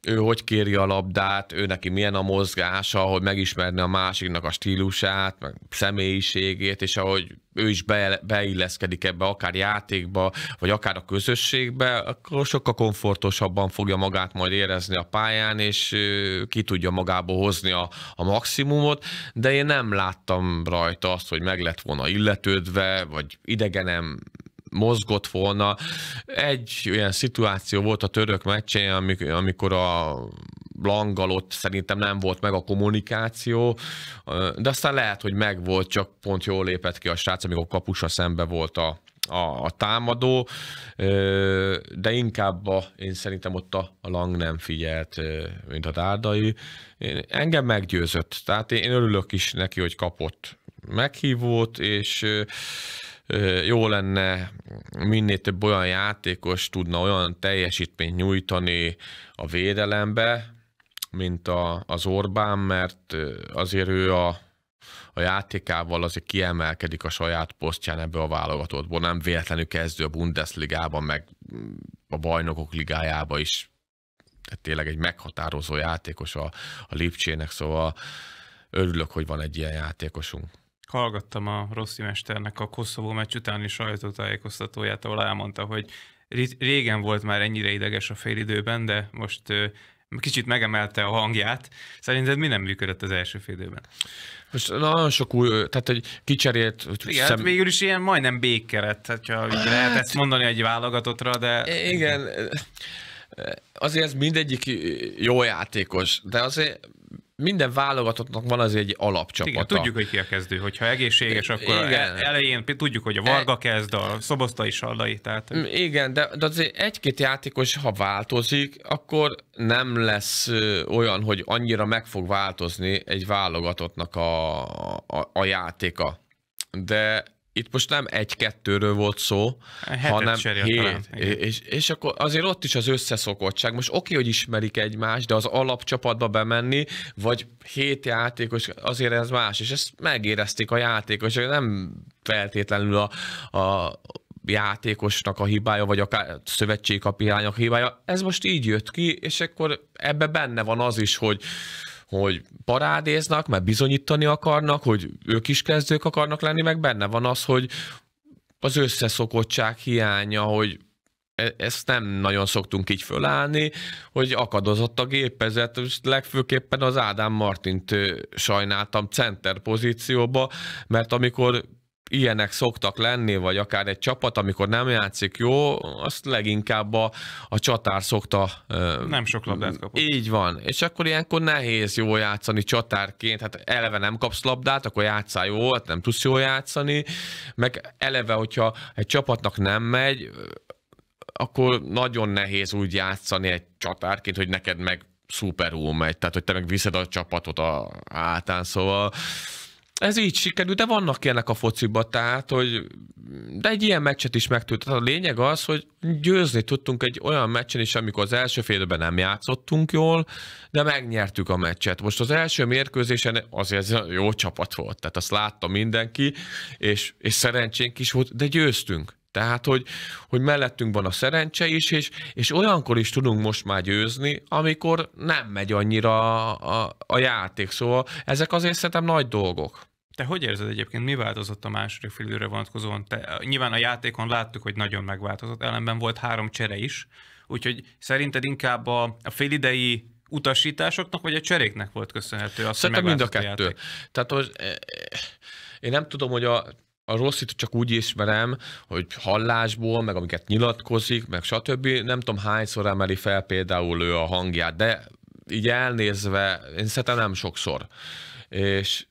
ő hogy kéri a labdát, ő neki milyen a mozgása, hogy megismerni a másiknak a stílusát, meg személyiségét, és ahogy ő is be, beilleszkedik ebbe, akár játékba, vagy akár a közösségbe, akkor sokkal komfortosabban fogja magát majd érezni a pályán, és ki tudja magából hozni a, a maximumot, de én nem láttam rajta azt, hogy meg lett volna illetődve, vagy idegenem mozgott volna. Egy olyan szituáció volt a török meccsén, amikor a langalott szerintem nem volt meg a kommunikáció, de aztán lehet, hogy meg volt, csak pont jól lépett ki a srác, amikor kapusa szembe volt a, a, a támadó, de inkább a, én szerintem ott a, a Lang nem figyelt, mint a Dárdai. Én, engem meggyőzött, tehát én, én örülök is neki, hogy kapott meghívót, és jó lenne, minél több olyan játékos tudna olyan teljesítményt nyújtani a védelembe, mint a, az Orbán, mert azért ő a, a játékával azért kiemelkedik a saját posztján ebbe a válogatottból. Nem véletlenül kezdő a Bundesligában, meg mm, a bajnokok ligájába is tehát tényleg egy meghatározó játékos a, a Lipcsének, szóval örülök, hogy van egy ilyen játékosunk
hallgattam a Rossi mesternek a Koszovó meccs utáni sajtótájékoztatóját, ahol elmondta, hogy régen volt már ennyire ideges a félidőben, de most kicsit megemelte a hangját. Szerinted mi nem működött az első félidőben?
Most nagyon sok új, tehát egy kicserélt... Igen, szem... Hát
végül is ilyen majdnem békkeret, hát, hogyha hát... lehet ezt mondani
egy válogatottra, de... Igen. igen azért ez mindegyik jó játékos, de azért minden válogatottnak van az egy alapcsapata. Igen, tudjuk, hogy ki a kezdő.
Hogyha egészséges, akkor igen.
elején tudjuk, hogy a Varga e- kezd, a Szobosztai Sallai. Tehát... Igen, de, de azért egy-két játékos, ha változik, akkor nem lesz olyan, hogy annyira meg fog változni egy válogatottnak a, a, a játéka. De itt most nem egy-kettőről volt szó, Hetet hanem hét. Talán, és, és akkor azért ott is az összeszokottság. Most oké, hogy ismerik egymást, de az alapcsapatba bemenni, vagy hét játékos, azért ez más. És ezt megérezték a játékosok, nem feltétlenül a, a játékosnak a hibája, vagy a szövetségkapirányok hibája. Ez most így jött ki, és akkor ebbe benne van az is, hogy hogy parádéznak, mert bizonyítani akarnak, hogy ők is kezdők akarnak lenni, meg benne van az, hogy az összeszokottság hiánya, hogy e, ezt nem nagyon szoktunk így fölállni, hogy akadozott a gépezet, és legfőképpen az Ádám Martint sajnáltam center pozícióba, mert amikor ilyenek szoktak lenni, vagy akár egy csapat, amikor nem játszik jó, azt leginkább a, a csatár szokta... Nem sok labdát kapott. Így van. És akkor ilyenkor nehéz jó játszani csatárként, hát eleve nem kapsz labdát, akkor játszál jó, hát nem tudsz jól játszani, meg eleve, hogyha egy csapatnak nem megy, akkor nagyon nehéz úgy játszani egy csatárként, hogy neked meg szuperul megy, tehát hogy te meg viszed a csapatot a hátán, szóval ez így sikerült, de vannak ilyenek a fociba, tehát, hogy de egy ilyen meccset is megtudtad. A lényeg az, hogy győzni tudtunk egy olyan meccsen is, amikor az első félben nem játszottunk jól, de megnyertük a meccset. Most az első mérkőzésen azért ez jó csapat volt, tehát azt látta mindenki, és, és szerencsénk is volt, de győztünk. Tehát, hogy, hogy mellettünk van a szerencse is, és, és olyankor is tudunk most már győzni, amikor nem megy annyira a, a játék. Szóval ezek azért szerintem nagy dolgok.
Te hogy érzed egyébként, mi változott a második fél időre vonatkozóan? Te, nyilván a játékon láttuk, hogy nagyon megváltozott, ellenben volt három csere is, úgyhogy szerinted inkább a, a félidei
utasításoknak, vagy a cseréknek volt köszönhető az, hogy mind a kettő. A játék. Tehát az, eh, eh, én nem tudom, hogy a, a Rosszit csak úgy ismerem, hogy hallásból, meg amiket nyilatkozik, meg stb. Nem tudom hányszor emeli fel például ő a hangját, de így elnézve, én szerintem nem sokszor. És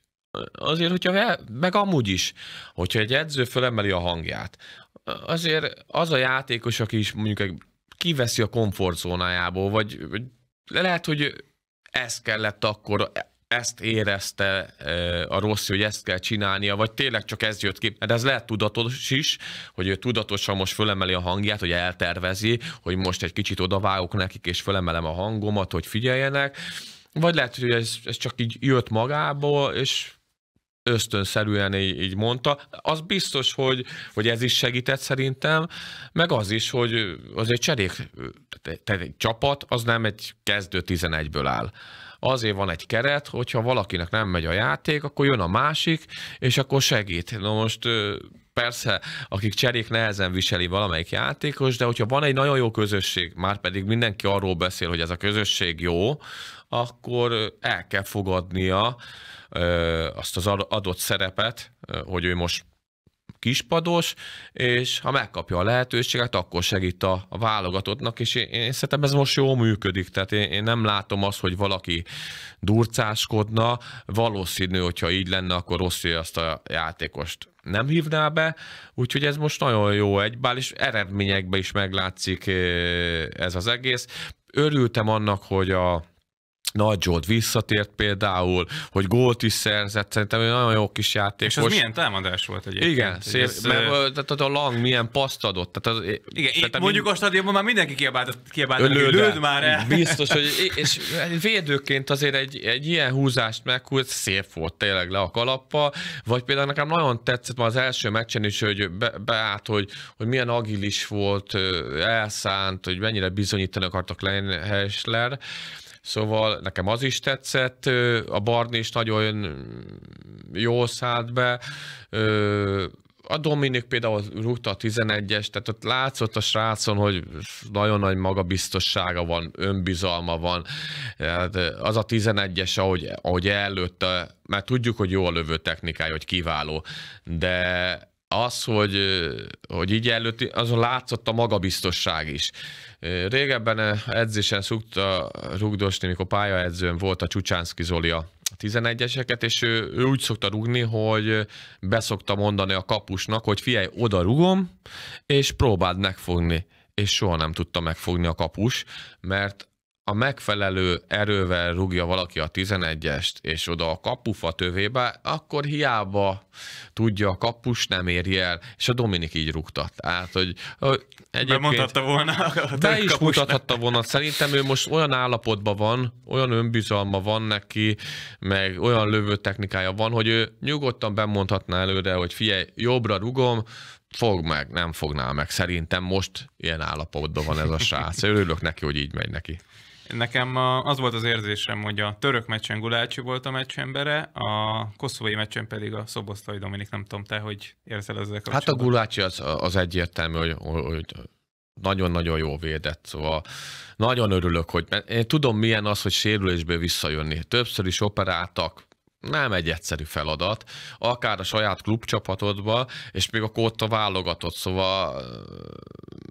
azért, hogyha meg amúgy is, hogyha egy edző fölemeli a hangját, azért az a játékos, aki is mondjuk kiveszi a komfortzónájából, vagy, vagy lehet, hogy ez kellett akkor ezt érezte a rossz, hogy ezt kell csinálnia, vagy tényleg csak ez jött ki. mert ez lehet tudatos is, hogy ő tudatosan most fölemeli a hangját, hogy eltervezi, hogy most egy kicsit odavágok nekik, és fölemelem a hangomat, hogy figyeljenek. Vagy lehet, hogy ez, ez csak így jött magából, és ösztönszerűen így, így mondta. Az biztos, hogy, hogy ez is segített szerintem, meg az is, hogy az egy cserék, tehát egy csapat, az nem egy kezdő 11-ből áll azért van egy keret, hogyha valakinek nem megy a játék, akkor jön a másik, és akkor segít. Na most persze, akik cserék nehezen viseli valamelyik játékos, de hogyha van egy nagyon jó közösség, már pedig mindenki arról beszél, hogy ez a közösség jó, akkor el kell fogadnia azt az adott szerepet, hogy ő most kispados, és ha megkapja a lehetőséget, akkor segít a, a válogatottnak, és én, én szerintem ez most jól működik, tehát én, én nem látom azt, hogy valaki durcáskodna, valószínű, hogyha így lenne, akkor rossz azt a játékost nem hívná be, úgyhogy ez most nagyon jó egybál, és eredményekben is meglátszik eh, ez az egész. Örültem annak, hogy a nagy Zsolt visszatért például, hogy gólt is szerzett, szerintem egy nagyon jó kis játékos. És az milyen támadás volt egyébként? Igen, szép, ez, mert, mert, tehát a Lang milyen paszt adott. Tehát az, igen, tehát mondjuk
mind... a stadionban már mindenki kiabált, kiabált lőd, lőd, lőd már el. Biztos, hogy
és védőként azért egy, egy ilyen húzást meghúz, szép volt tényleg le a kalappa, vagy például nekem nagyon tetszett már az első meccsen is, hogy be, beállt, hogy, hogy milyen agilis volt, elszánt, hogy mennyire bizonyítani akartak Leinhesler, Szóval nekem az is tetszett, a Barni is nagyon jó szállt be, a Dominik például rúgta a 11-es, tehát ott látszott a srácon, hogy nagyon nagy magabiztossága van, önbizalma van. Hát, az a 11-es, ahogy, ahogy előtte, mert tudjuk, hogy jó a lövő technikája, hogy kiváló, de az, hogy, hogy így előtt, azon látszott a magabiztosság is. Régebben edzésen szokta rugdosni, mikor pályaedzőn volt a Csucsánszki Zoli a 11-eseket, és ő, ő úgy szokta rugni, hogy beszokta mondani a kapusnak, hogy figyelj, oda rugom, és próbáld megfogni és soha nem tudta megfogni a kapus, mert a megfelelő erővel rúgja valaki a 11-est, és oda a kapufa tövébe, akkor hiába tudja, a kapus nem éri el, és a Dominik így rúgta. Tehát, hogy, egyébként... Bemondhatta volna.
de is mutathatta
volna. Szerintem ő most olyan állapotban van, olyan önbizalma van neki, meg olyan lövő technikája van, hogy ő nyugodtan bemondhatná előre, hogy figyelj, jobbra rugom, fog meg, nem fognál meg. Szerintem most ilyen állapotban van ez a srác. Örülök neki, hogy így megy neki. Nekem az volt az
érzésem, hogy a török meccsen Gulácsi volt a meccsembere, a koszovai meccsen pedig a Szoboszlai Dominik, nem tudom te, hogy érzel ezzel kapcsolatban. Hát a Gulácsi
az, az egyértelmű, hogy, hogy nagyon-nagyon jó védett, szóval nagyon örülök, hogy én tudom milyen az, hogy sérülésből visszajönni. Többször is operáltak, nem egy egyszerű feladat, akár a saját klubcsapatodba, és még a kóta válogatott, szóval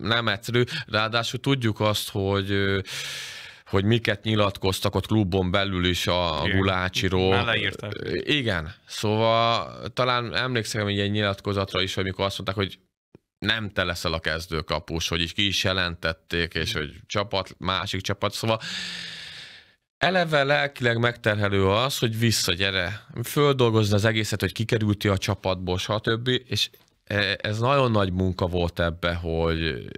nem egyszerű. Ráadásul tudjuk azt, hogy hogy miket nyilatkoztak ott klubon belül is a Igen. Gulácsiról. Igen, szóval talán emlékszem egy ilyen nyilatkozatra is, hogy mikor azt mondták, hogy nem te leszel a kezdőkapus, hogy így ki is jelentették, és hogy csapat, másik csapat, szóval eleve lelkileg megterhelő az, hogy visszagyere, földolgozni az egészet, hogy kikerülti a csapatból, stb. És E, ez nagyon nagy munka volt ebbe, hogy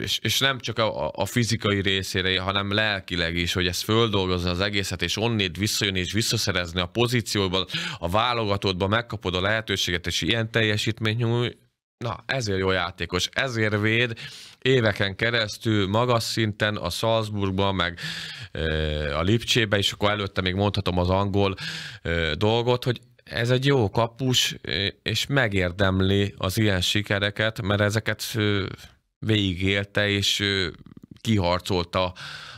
és, és nem csak a, a fizikai részére, hanem lelkileg is, hogy ezt földolgozni az egészet, és onnét visszajönni, és visszaszerezni a pozícióba, a válogatódba, megkapod a lehetőséget, és ilyen teljesítményt nyúj, Na, ezért jó játékos, ezért véd éveken keresztül magas szinten a Salzburgban, meg e, a Lipcsébe, és akkor előtte még mondhatom az angol e, dolgot, hogy ez egy jó kapus, és megérdemli az ilyen sikereket, mert ezeket végigélte, és kiharcolta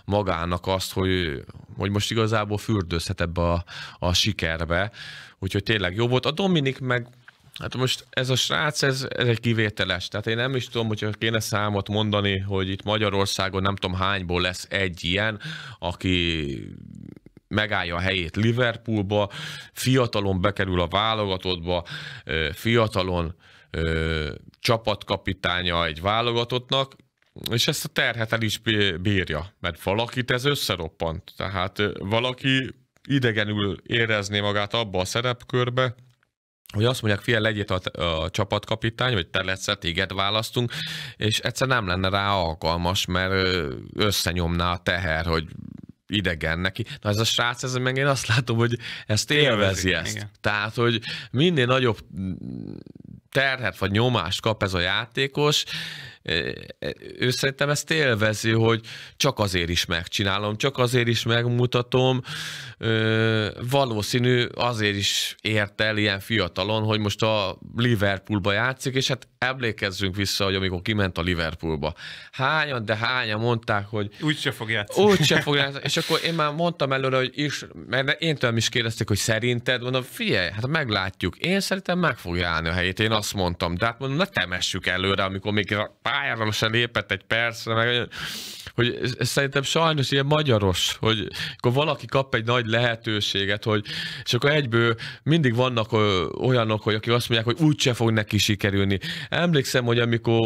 magának azt, hogy, hogy most igazából fürdőzhet ebbe a, a sikerbe. Úgyhogy tényleg jó volt. A Dominik meg Hát most ez a srác, ez, ez egy kivételes. Tehát én nem is tudom, hogyha kéne számot mondani, hogy itt Magyarországon nem tudom hányból lesz egy ilyen, aki megállja a helyét Liverpoolba, fiatalon bekerül a válogatottba, fiatalon ö, csapatkapitánya egy válogatottnak, és ezt a terhet el is bírja, mert valakit ez összeroppant. Tehát valaki idegenül érezné magát abba a szerepkörbe, hogy azt mondják, fiel legyél a, a csapatkapitány, vagy te lesz, téged választunk, és egyszer nem lenne rá alkalmas, mert összenyomná a teher, hogy idegen neki. Na ez a srác, ez meg én azt látom, hogy ezt élvezi Élvezik, ezt. Igen. Tehát, hogy minél nagyobb mm, terhet vagy nyomást kap ez a játékos, e, e, ő szerintem ezt élvezi, hogy csak azért is megcsinálom, csak azért is megmutatom, ö, valószínű azért is ért el ilyen fiatalon, hogy most a Liverpoolba játszik, és hát emlékezzünk vissza, hogy amikor kiment a Liverpoolba. Hányan, de hányan mondták, hogy... Úgy se fog játszani. Úgy se fog játszani. és akkor én már mondtam előre, hogy is, mert én tőlem is kérdezték, hogy szerinted, mondom, figyelj, hát meglátjuk. Én szerintem meg fogja állni a helyét. Én azt mondtam, de hát mondom, ne temessük előre, amikor még a pályára sem lépett egy percre, meg hogy szerintem sajnos ilyen magyaros, hogy akkor valaki kap egy nagy lehetőséget, hogy, és akkor egyből mindig vannak olyanok, hogy akik azt mondják, hogy úgyse fog neki sikerülni. Emlékszem, hogy amikor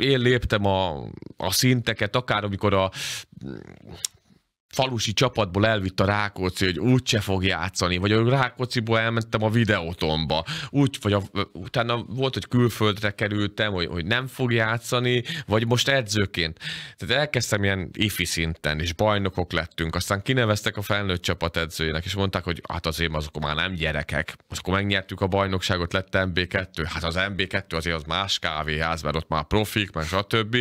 én léptem a, a szinteket, akár amikor a falusi csapatból elvitt a Rákóczi, hogy úgyse fog játszani, vagy a ból elmentem a videótomba, úgy, vagy a, utána volt, hogy külföldre kerültem, hogy, hogy nem fog játszani, vagy most edzőként. Tehát elkezdtem ilyen ifi szinten, és bajnokok lettünk, aztán kineveztek a felnőtt csapat edzőjének, és mondták, hogy hát azért azok már nem gyerekek, most akkor megnyertük a bajnokságot, lett MB2, hát az MB2 azért az más kávéház, mert ott már profik, meg stb.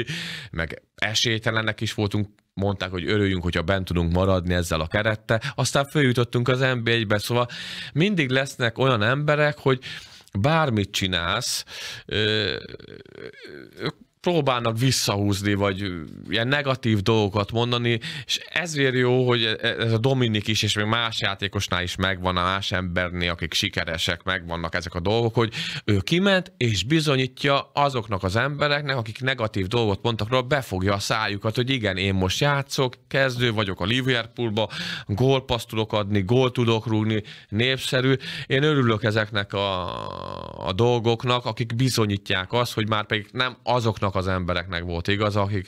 Meg esélytelenek is voltunk mondták, hogy örüljünk, hogyha bent tudunk maradni ezzel a kerette, aztán följutottunk az 1 be szóval mindig lesznek olyan emberek, hogy bármit csinálsz, próbálnak visszahúzni, vagy ilyen negatív dolgokat mondani, és ezért jó, hogy e- e- ez a Dominik is, és még más játékosnál is megvan, a más embernél, akik sikeresek, megvannak ezek a dolgok, hogy ő kiment, és bizonyítja azoknak az embereknek, akik negatív dolgot mondtak róla, befogja a szájukat, hogy igen, én most játszok, kezdő vagyok a Liverpoolba, gólpaszt tudok adni, gól tudok rúgni, népszerű. Én örülök ezeknek a, a dolgoknak, akik bizonyítják azt, hogy már pedig nem azoknak azoknak az embereknek volt igaz, akik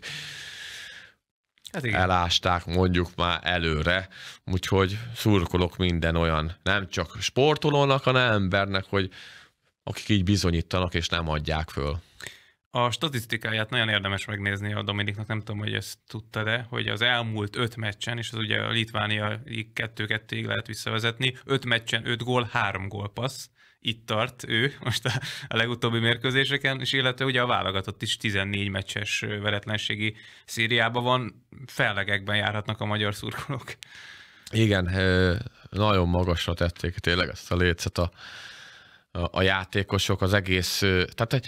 Hát igen. elásták mondjuk már előre, úgyhogy szurkolok minden olyan, nem csak sportolónak, hanem embernek, hogy akik így bizonyítanak és nem adják föl.
A statisztikáját nagyon érdemes megnézni a Dominiknak, nem tudom, hogy ezt tudta de hogy az elmúlt öt meccsen, és az ugye a Litvánia 2-2-ig lehet visszavezetni, öt meccsen öt gól, három gólpassz, itt tart ő most a, a legutóbbi mérkőzéseken, és illetve ugye a válogatott is 14 meccses veretlenségi szériában van, fellegekben járhatnak a magyar szurkolók.
Igen, nagyon magasra tették tényleg ezt a lécet a, a, a játékosok, az egész, tehát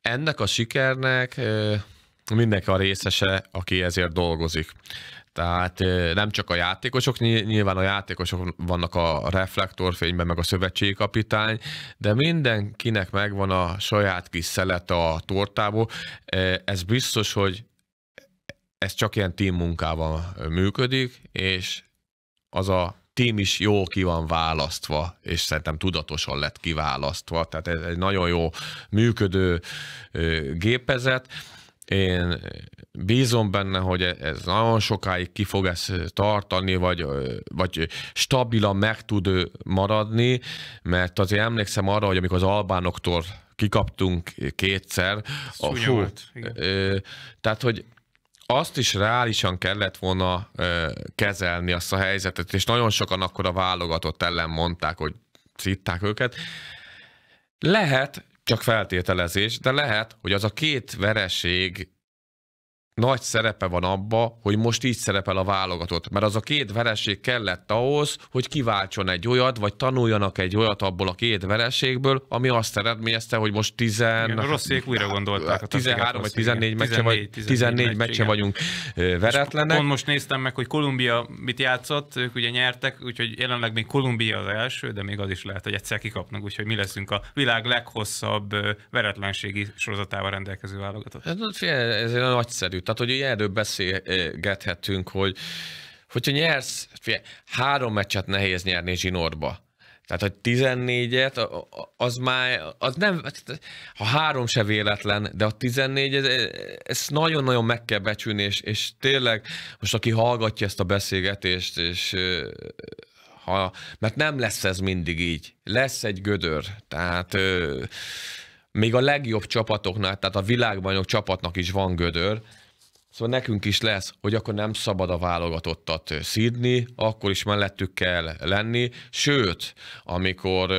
ennek a sikernek mindenki a részese, aki ezért dolgozik. Tehát nem csak a játékosok, nyilván a játékosok vannak a reflektorfényben, meg a szövetségi kapitány, de mindenkinek megvan a saját kis szelet a tortából. Ez biztos, hogy ez csak ilyen team munkával működik, és az a team is jó ki van választva, és szerintem tudatosan lett kiválasztva, tehát ez egy nagyon jó működő gépezet. Én bízom benne, hogy e- ez nagyon sokáig ki fog ezt tartani, vagy, vagy stabilan meg tud maradni, mert azért emlékszem arra, hogy amikor az albánoktól kikaptunk kétszer, a, fú, tehát hogy azt is reálisan kellett volna kezelni azt a helyzetet, és nagyon sokan akkor a válogatott ellen mondták, hogy citták őket. Lehet, csak feltételezés, de lehet, hogy az a két vereség nagy szerepe van abba, hogy most így szerepel a válogatott, mert az a két vereség kellett ahhoz, hogy kiváltson egy olyat, vagy tanuljanak egy olyat abból a két vereségből, ami azt eredményezte, hogy most 10... Igen, rosszék újra gondolták. 13 vagy 14, 14 meccse, vagy, 14, 14 meccse vagyunk veretlenek. Pont
most néztem meg, hogy Kolumbia mit játszott, ők ugye nyertek, úgyhogy jelenleg még Kolumbia az első, de még az is lehet, hogy egyszer kikapnak, úgyhogy mi leszünk a világ leghosszabb veretlenségi sorozatával rendelkező válogatott.
Hát, ez, ez egy nagyszerű tehát, hogy erről beszélgethetünk, hogy hogyha nyersz, fél, három meccset nehéz nyerni zsinórba. Tehát, hogy 14-et, az már, az nem, hát, ha három se véletlen, de a 14, ez, nagyon-nagyon meg kell becsülni, és, és tényleg most aki hallgatja ezt a beszélgetést, és ha, mert nem lesz ez mindig így. Lesz egy gödör, tehát ö, még a legjobb csapatoknál, tehát a világbajnok csapatnak is van gödör, Szóval nekünk is lesz, hogy akkor nem szabad a válogatottat szídni, akkor is mellettük kell lenni, sőt, amikor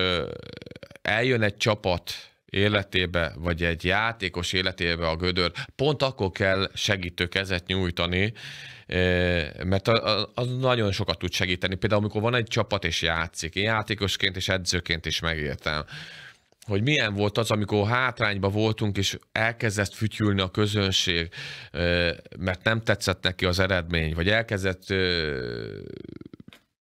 eljön egy csapat életébe, vagy egy játékos életébe a gödör, pont akkor kell segítő kezet nyújtani, mert az nagyon sokat tud segíteni. Például, amikor van egy csapat és játszik, én játékosként és edzőként is megértem, hogy milyen volt az, amikor hátrányba voltunk, és elkezdett fütyülni a közönség, mert nem tetszett neki az eredmény, vagy elkezdett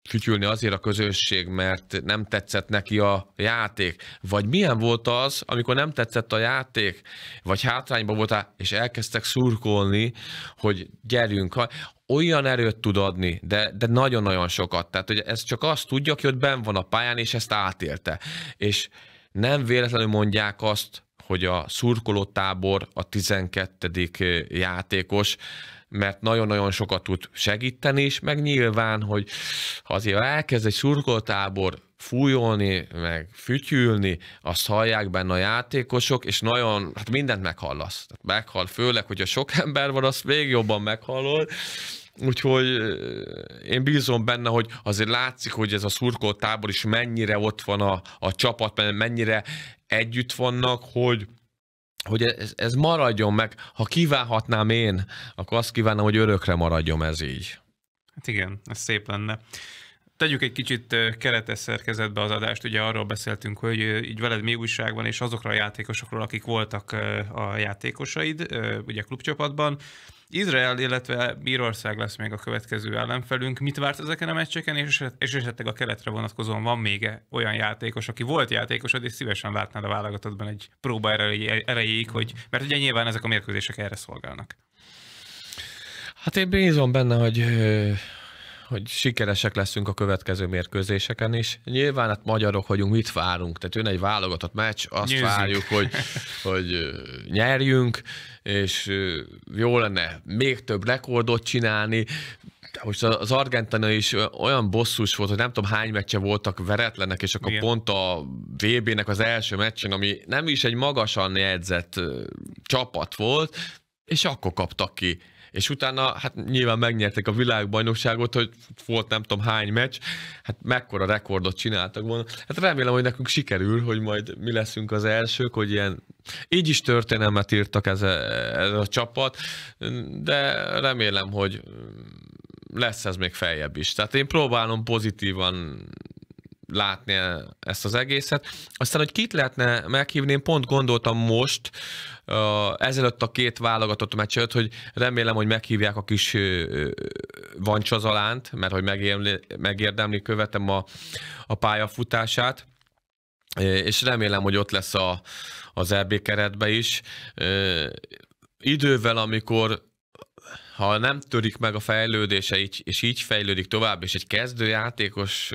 fütyülni azért a közönség, mert nem tetszett neki a játék, vagy milyen volt az, amikor nem tetszett a játék, vagy hátrányba voltál, és elkezdtek szurkolni, hogy gyerünk, olyan erőt tud adni, de, de nagyon-nagyon sokat. Tehát, hogy ez csak azt tudja, hogy ott ben van a pályán, és ezt átélte. És nem véletlenül mondják azt, hogy a tábor a 12. játékos, mert nagyon-nagyon sokat tud segíteni és meg nyilván, hogy azért elkezd egy tábor fújolni, meg fütyülni, azt hallják benne a játékosok, és nagyon, hát mindent meghallasz. Meghall, főleg, hogyha sok ember van, azt még jobban meghallod, Úgyhogy eh, én bízom benne, hogy azért látszik, hogy ez a szurkoló tábor is mennyire ott van a, a csapat, mennyire együtt vannak, hogy hogy ez, ez maradjon meg. Ha kívánhatnám én, akkor azt kívánom, hogy örökre maradjon ez így.
Hát igen, ez szép lenne. Tegyük egy kicsit eh, keretes szerkezetbe az adást, ugye arról beszéltünk, hogy eh, így veled mi újság van, és azokra a játékosokról, akik voltak a játékosaid, ugye klubcsapatban Izrael, illetve Bírország lesz még a következő ellenfelünk. Mit várt ezeken a meccseken, és, és esetleg a keletre vonatkozóan van még olyan játékos, aki volt játékosod, és szívesen látnád a válogatottban egy próba erejéig, hogy, mert ugye nyilván ezek a mérkőzések erre szolgálnak.
Hát én bízom benne, hogy hogy sikeresek leszünk a következő mérkőzéseken is. Nyilván hát magyarok vagyunk, mit várunk? Tehát jön egy válogatott meccs, azt Nyőzünk. várjuk, hogy, hogy nyerjünk, és jó lenne még több rekordot csinálni, most az Argentina is olyan bosszus volt, hogy nem tudom hány meccse voltak veretlenek, és akkor Igen. pont a VB-nek az első meccsen, ami nem is egy magasan jegyzett csapat volt, és akkor kaptak ki és utána hát nyilván megnyertek a világbajnokságot, hogy volt nem tudom hány meccs, hát mekkora rekordot csináltak volna. Hát remélem, hogy nekünk sikerül, hogy majd mi leszünk az elsők, hogy ilyen így is történelmet írtak ez a, ez a csapat, de remélem, hogy lesz ez még feljebb is. Tehát én próbálom pozitívan látni ezt az egészet. Aztán, hogy kit lehetne meghívni, én pont gondoltam most, ezelőtt a két válogatott meccs előtt, hogy remélem, hogy meghívják a kis Vancsazalánt, mert hogy megérdemli, megérdemli követem a, a pályafutását és remélem, hogy ott lesz a, az EB keretbe is. Idővel, amikor ha nem törik meg a fejlődése, így, és így fejlődik tovább, és egy kezdőjátékos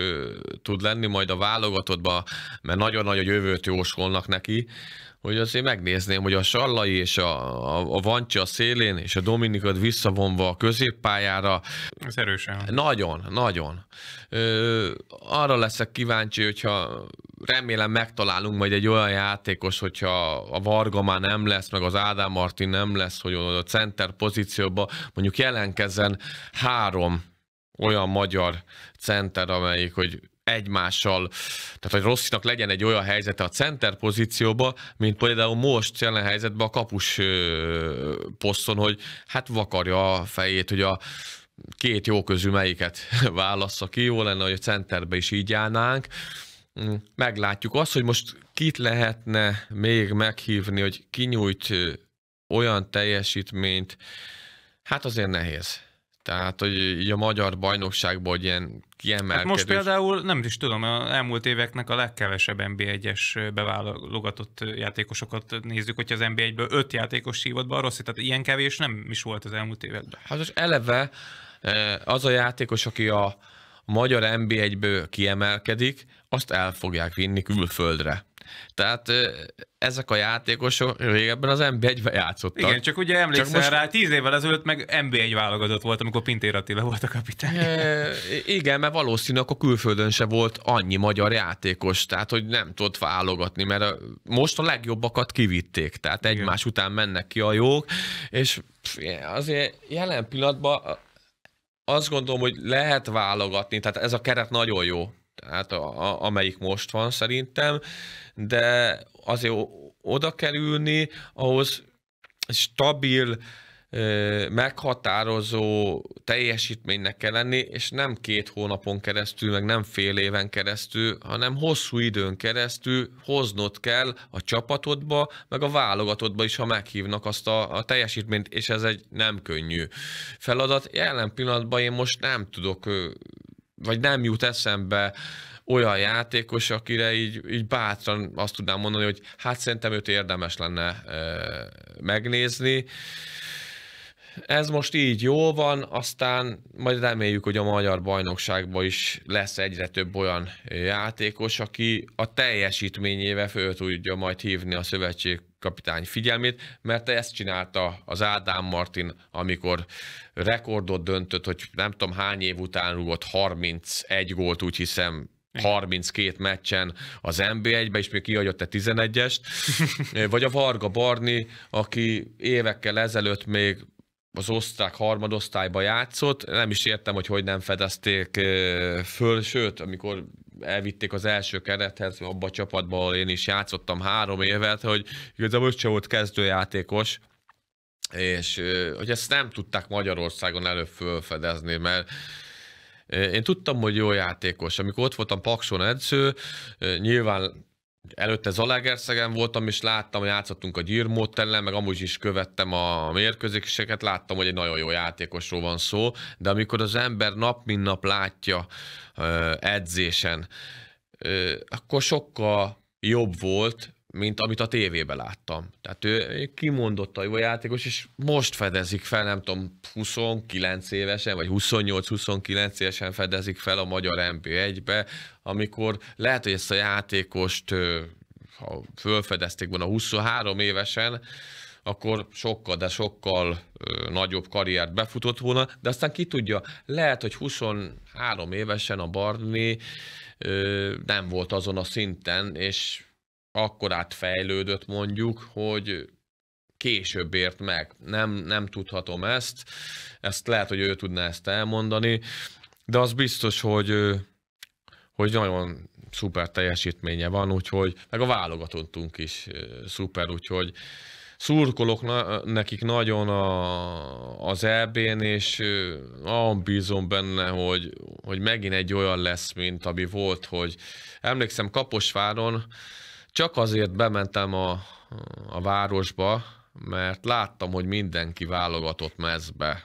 tud lenni majd a válogatottba, mert nagyon nagy a jövőt jósolnak neki, hogy azért megnézném, hogy a Sallai és a, a, a Vancsi a szélén, és a Dominikat visszavonva a középpályára. Ez erősen. Nagyon, nagyon. Ö, arra leszek kíváncsi, hogyha remélem megtalálunk majd egy olyan játékos, hogyha a Varga már nem lesz, meg az Ádám Martin nem lesz, hogy a center pozícióba mondjuk jelenkezzen három olyan magyar center, amelyik, hogy egymással, tehát hogy Rosszinak legyen egy olyan helyzete a center pozícióba, mint például most jelen helyzetben a kapus poszton, hogy hát vakarja a fejét, hogy a két jó közül melyiket válassza ki, jó lenne, hogy a centerbe is így állnánk. Mm, meglátjuk azt, hogy most kit lehetne még meghívni, hogy kinyújt olyan teljesítményt, hát azért nehéz. Tehát, hogy így a magyar bajnokságból hogy ilyen kiemelkedő... Hát most
például nem is tudom, az elmúlt éveknek a legkevesebb NB1-es beválogatott játékosokat nézzük, hogyha az NB1-ből öt játékos hívott be a rossz, tehát ilyen kevés nem is volt az elmúlt években.
Hát most eleve eh, az a játékos, aki a magyar NB1-ből kiemelkedik, azt el fogják vinni külföldre. Tehát ezek a játékosok régebben az nb 1 játszottak. Igen, csak ugye emlékszel csak most... rá, tíz évvel ezelőtt meg NB1 válogatott volt, amikor Pintér Attila volt a kapitány. E, igen, mert valószínűleg akkor külföldön se volt annyi magyar játékos, tehát hogy nem tudott válogatni, mert most a legjobbakat kivitték, tehát igen. egymás után mennek ki a jók, és azért jelen pillanatban azt gondolom, hogy lehet válogatni, tehát ez a keret nagyon jó tehát a, a, amelyik most van szerintem, de azért oda kerülni, ahhoz stabil, meghatározó teljesítménynek kell lenni, és nem két hónapon keresztül, meg nem fél éven keresztül, hanem hosszú időn keresztül hoznod kell a csapatodba, meg a válogatodba is, ha meghívnak azt a, a teljesítményt, és ez egy nem könnyű feladat. Jelen pillanatban én most nem tudok vagy nem jut eszembe olyan játékos, akire így, így bátran azt tudnám mondani, hogy hát szerintem őt érdemes lenne ö, megnézni. Ez most így jó van, aztán majd reméljük, hogy a magyar bajnokságban is lesz egyre több olyan játékos, aki a teljesítményével föl tudja majd hívni a szövetség kapitány figyelmét, mert ezt csinálta az Ádám Martin, amikor rekordot döntött, hogy nem tudom hány év után rúgott 31 gólt, úgy hiszem 32 meccsen az NB1-be, és még kihagyott a 11-est, vagy a Varga Barni, aki évekkel ezelőtt még az osztrák harmadosztályba játszott, nem is értem, hogy hogy nem fedezték föl, sőt, amikor elvitték az első kerethez, abba a csapatban, ahol én is játszottam három évet, hogy igazából sem volt kezdőjátékos, és hogy ezt nem tudták Magyarországon előbb fölfedezni, mert én tudtam, hogy jó játékos. Amikor ott voltam Pakson edző, nyilván Előtte Zalaegerszegen voltam, és láttam, hogy játszottunk a Gyirmót ellen, meg amúgy is követtem a mérkőzéseket, láttam, hogy egy nagyon jó játékosról van szó, de amikor az ember nap mint nap látja edzésen, akkor sokkal jobb volt mint amit a tévében láttam. Tehát ő kimondotta jó játékos, és most fedezik fel, nem tudom, 29 évesen, vagy 28-29 évesen fedezik fel a magyar NB1-be, amikor lehet, hogy ezt a játékost, ha fölfedezték volna 23 évesen, akkor sokkal, de sokkal nagyobb karriert befutott volna, de aztán ki tudja, lehet, hogy 23 évesen a Barni nem volt azon a szinten, és akkorát fejlődött mondjuk, hogy később ért meg. Nem, nem tudhatom ezt, ezt lehet, hogy ő tudná ezt elmondani, de az biztos, hogy, hogy nagyon szuper teljesítménye van, úgyhogy, meg a válogatottunk is szuper, úgyhogy szurkolok na, nekik nagyon a, az EB-n, és ahon bízom benne, hogy, hogy megint egy olyan lesz, mint ami volt, hogy emlékszem Kaposváron, csak azért bementem a, a városba, mert láttam, hogy mindenki válogatott mezbe.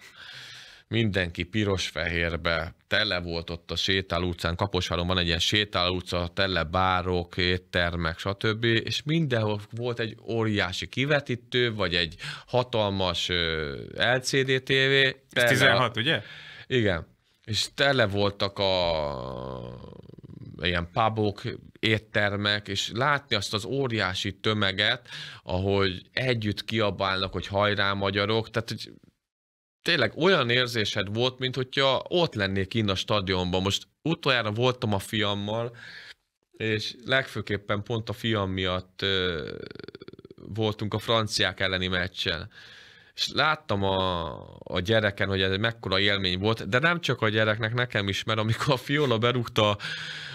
Mindenki piros-fehérbe, tele volt ott a sétáló utcán, Kaposváron van egy ilyen sétáló utca, tele bárok, éttermek, stb. És mindenhol volt egy óriási kivetítő, vagy egy hatalmas LCD TV. Ez 16, ugye? Igen. És tele voltak a ilyen pubok, éttermek, és látni azt az óriási tömeget, ahogy együtt kiabálnak, hogy hajrá magyarok, tehát hogy tényleg olyan érzésed volt, mint hogyha ott lennék kint a stadionban. Most utoljára voltam a fiammal, és legfőképpen pont a fiam miatt ö, voltunk a franciák elleni meccsen és láttam a, a gyereken, hogy ez egy mekkora élmény volt, de nem csak a gyereknek, nekem is, mert amikor a Fiola berúgta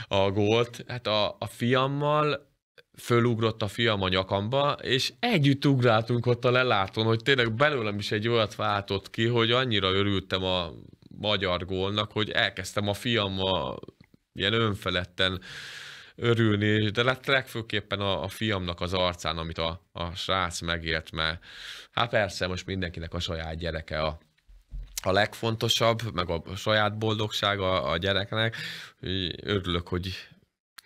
a gólt, hát a, a fiammal fölugrott a fiam a nyakamba, és együtt ugráltunk ott a lelátón, hogy tényleg belőlem is egy olyat váltott ki, hogy annyira örültem a magyar gólnak, hogy elkezdtem a fiammal ilyen önfeledten örülni, de lett legfőképpen a, a fiamnak az arcán, amit a, a srác megért, mert hát persze most mindenkinek a saját gyereke a, a legfontosabb, meg a saját boldogsága a gyereknek. Örülök, hogy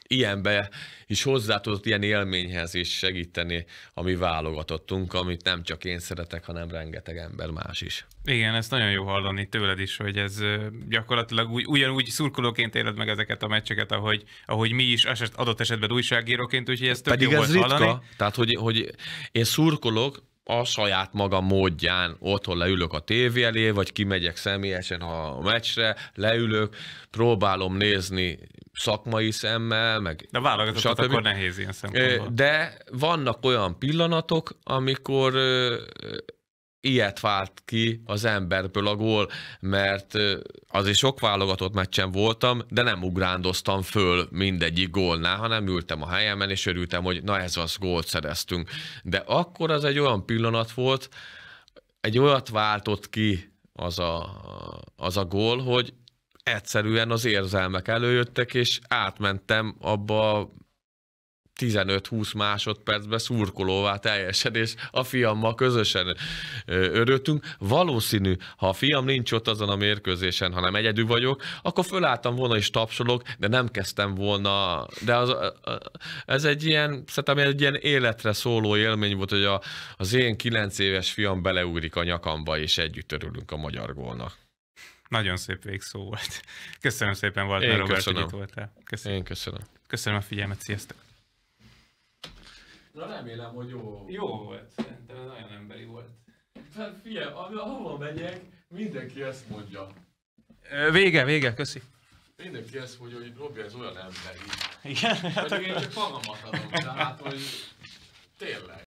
ilyenbe is hozzá tudott ilyen élményhez is segíteni a mi válogatottunk, amit nem csak én szeretek, hanem rengeteg ember más is.
Igen, ezt nagyon jó hallani tőled is, hogy ez gyakorlatilag ugy, ugyanúgy szurkolóként éled meg ezeket a meccseket, ahogy, ahogy mi is, adott esetben újságíróként, úgyhogy ez tök Pedig jó ez ritka, hallani.
tehát hogy, hogy én szurkolok, a saját maga módján otthon leülök a tévé elé, vagy kimegyek személyesen a meccsre, leülök, próbálom nézni szakmai szemmel, meg... De válogatott stb. akkor nehéz ilyen szempontból. De vannak olyan pillanatok, amikor ilyet vált ki az emberből a gól, mert azért sok válogatott meccsen voltam, de nem ugrándoztam föl mindegyik gólnál, hanem ültem a helyemen, és örültem, hogy na ez az gólt szereztünk. De akkor az egy olyan pillanat volt, egy olyat váltott ki az a, az a gól, hogy egyszerűen az érzelmek előjöttek, és átmentem abba 15-20 másodpercben szurkolóvá teljesen, és a fiammal közösen örültünk. Valószínű, ha a fiam nincs ott azon a mérkőzésen, hanem egyedül vagyok, akkor fölálltam volna és tapsolok, de nem kezdtem volna. De az, ez egy ilyen, szerintem egy ilyen életre szóló élmény volt, hogy a, az én 9 éves fiam beleugrik a nyakamba, és együtt örülünk a magyar gólnak.
Nagyon szép végszó volt. Köszönöm szépen, Walter Robert, hogy itt voltál. Köszönöm. Én köszönöm. Köszönöm a figyelmet, sziasztok!
Na remélem, hogy jó. Jó volt, szerintem ez nagyon emberi volt. Hát figyelj, ahova megyek, mindenki ezt mondja.
Vége, vége, köszi.
Mindenki ezt mondja, hogy Robi ez olyan emberi. Igen. Hát én csak magamat adom, tehát hogy tényleg.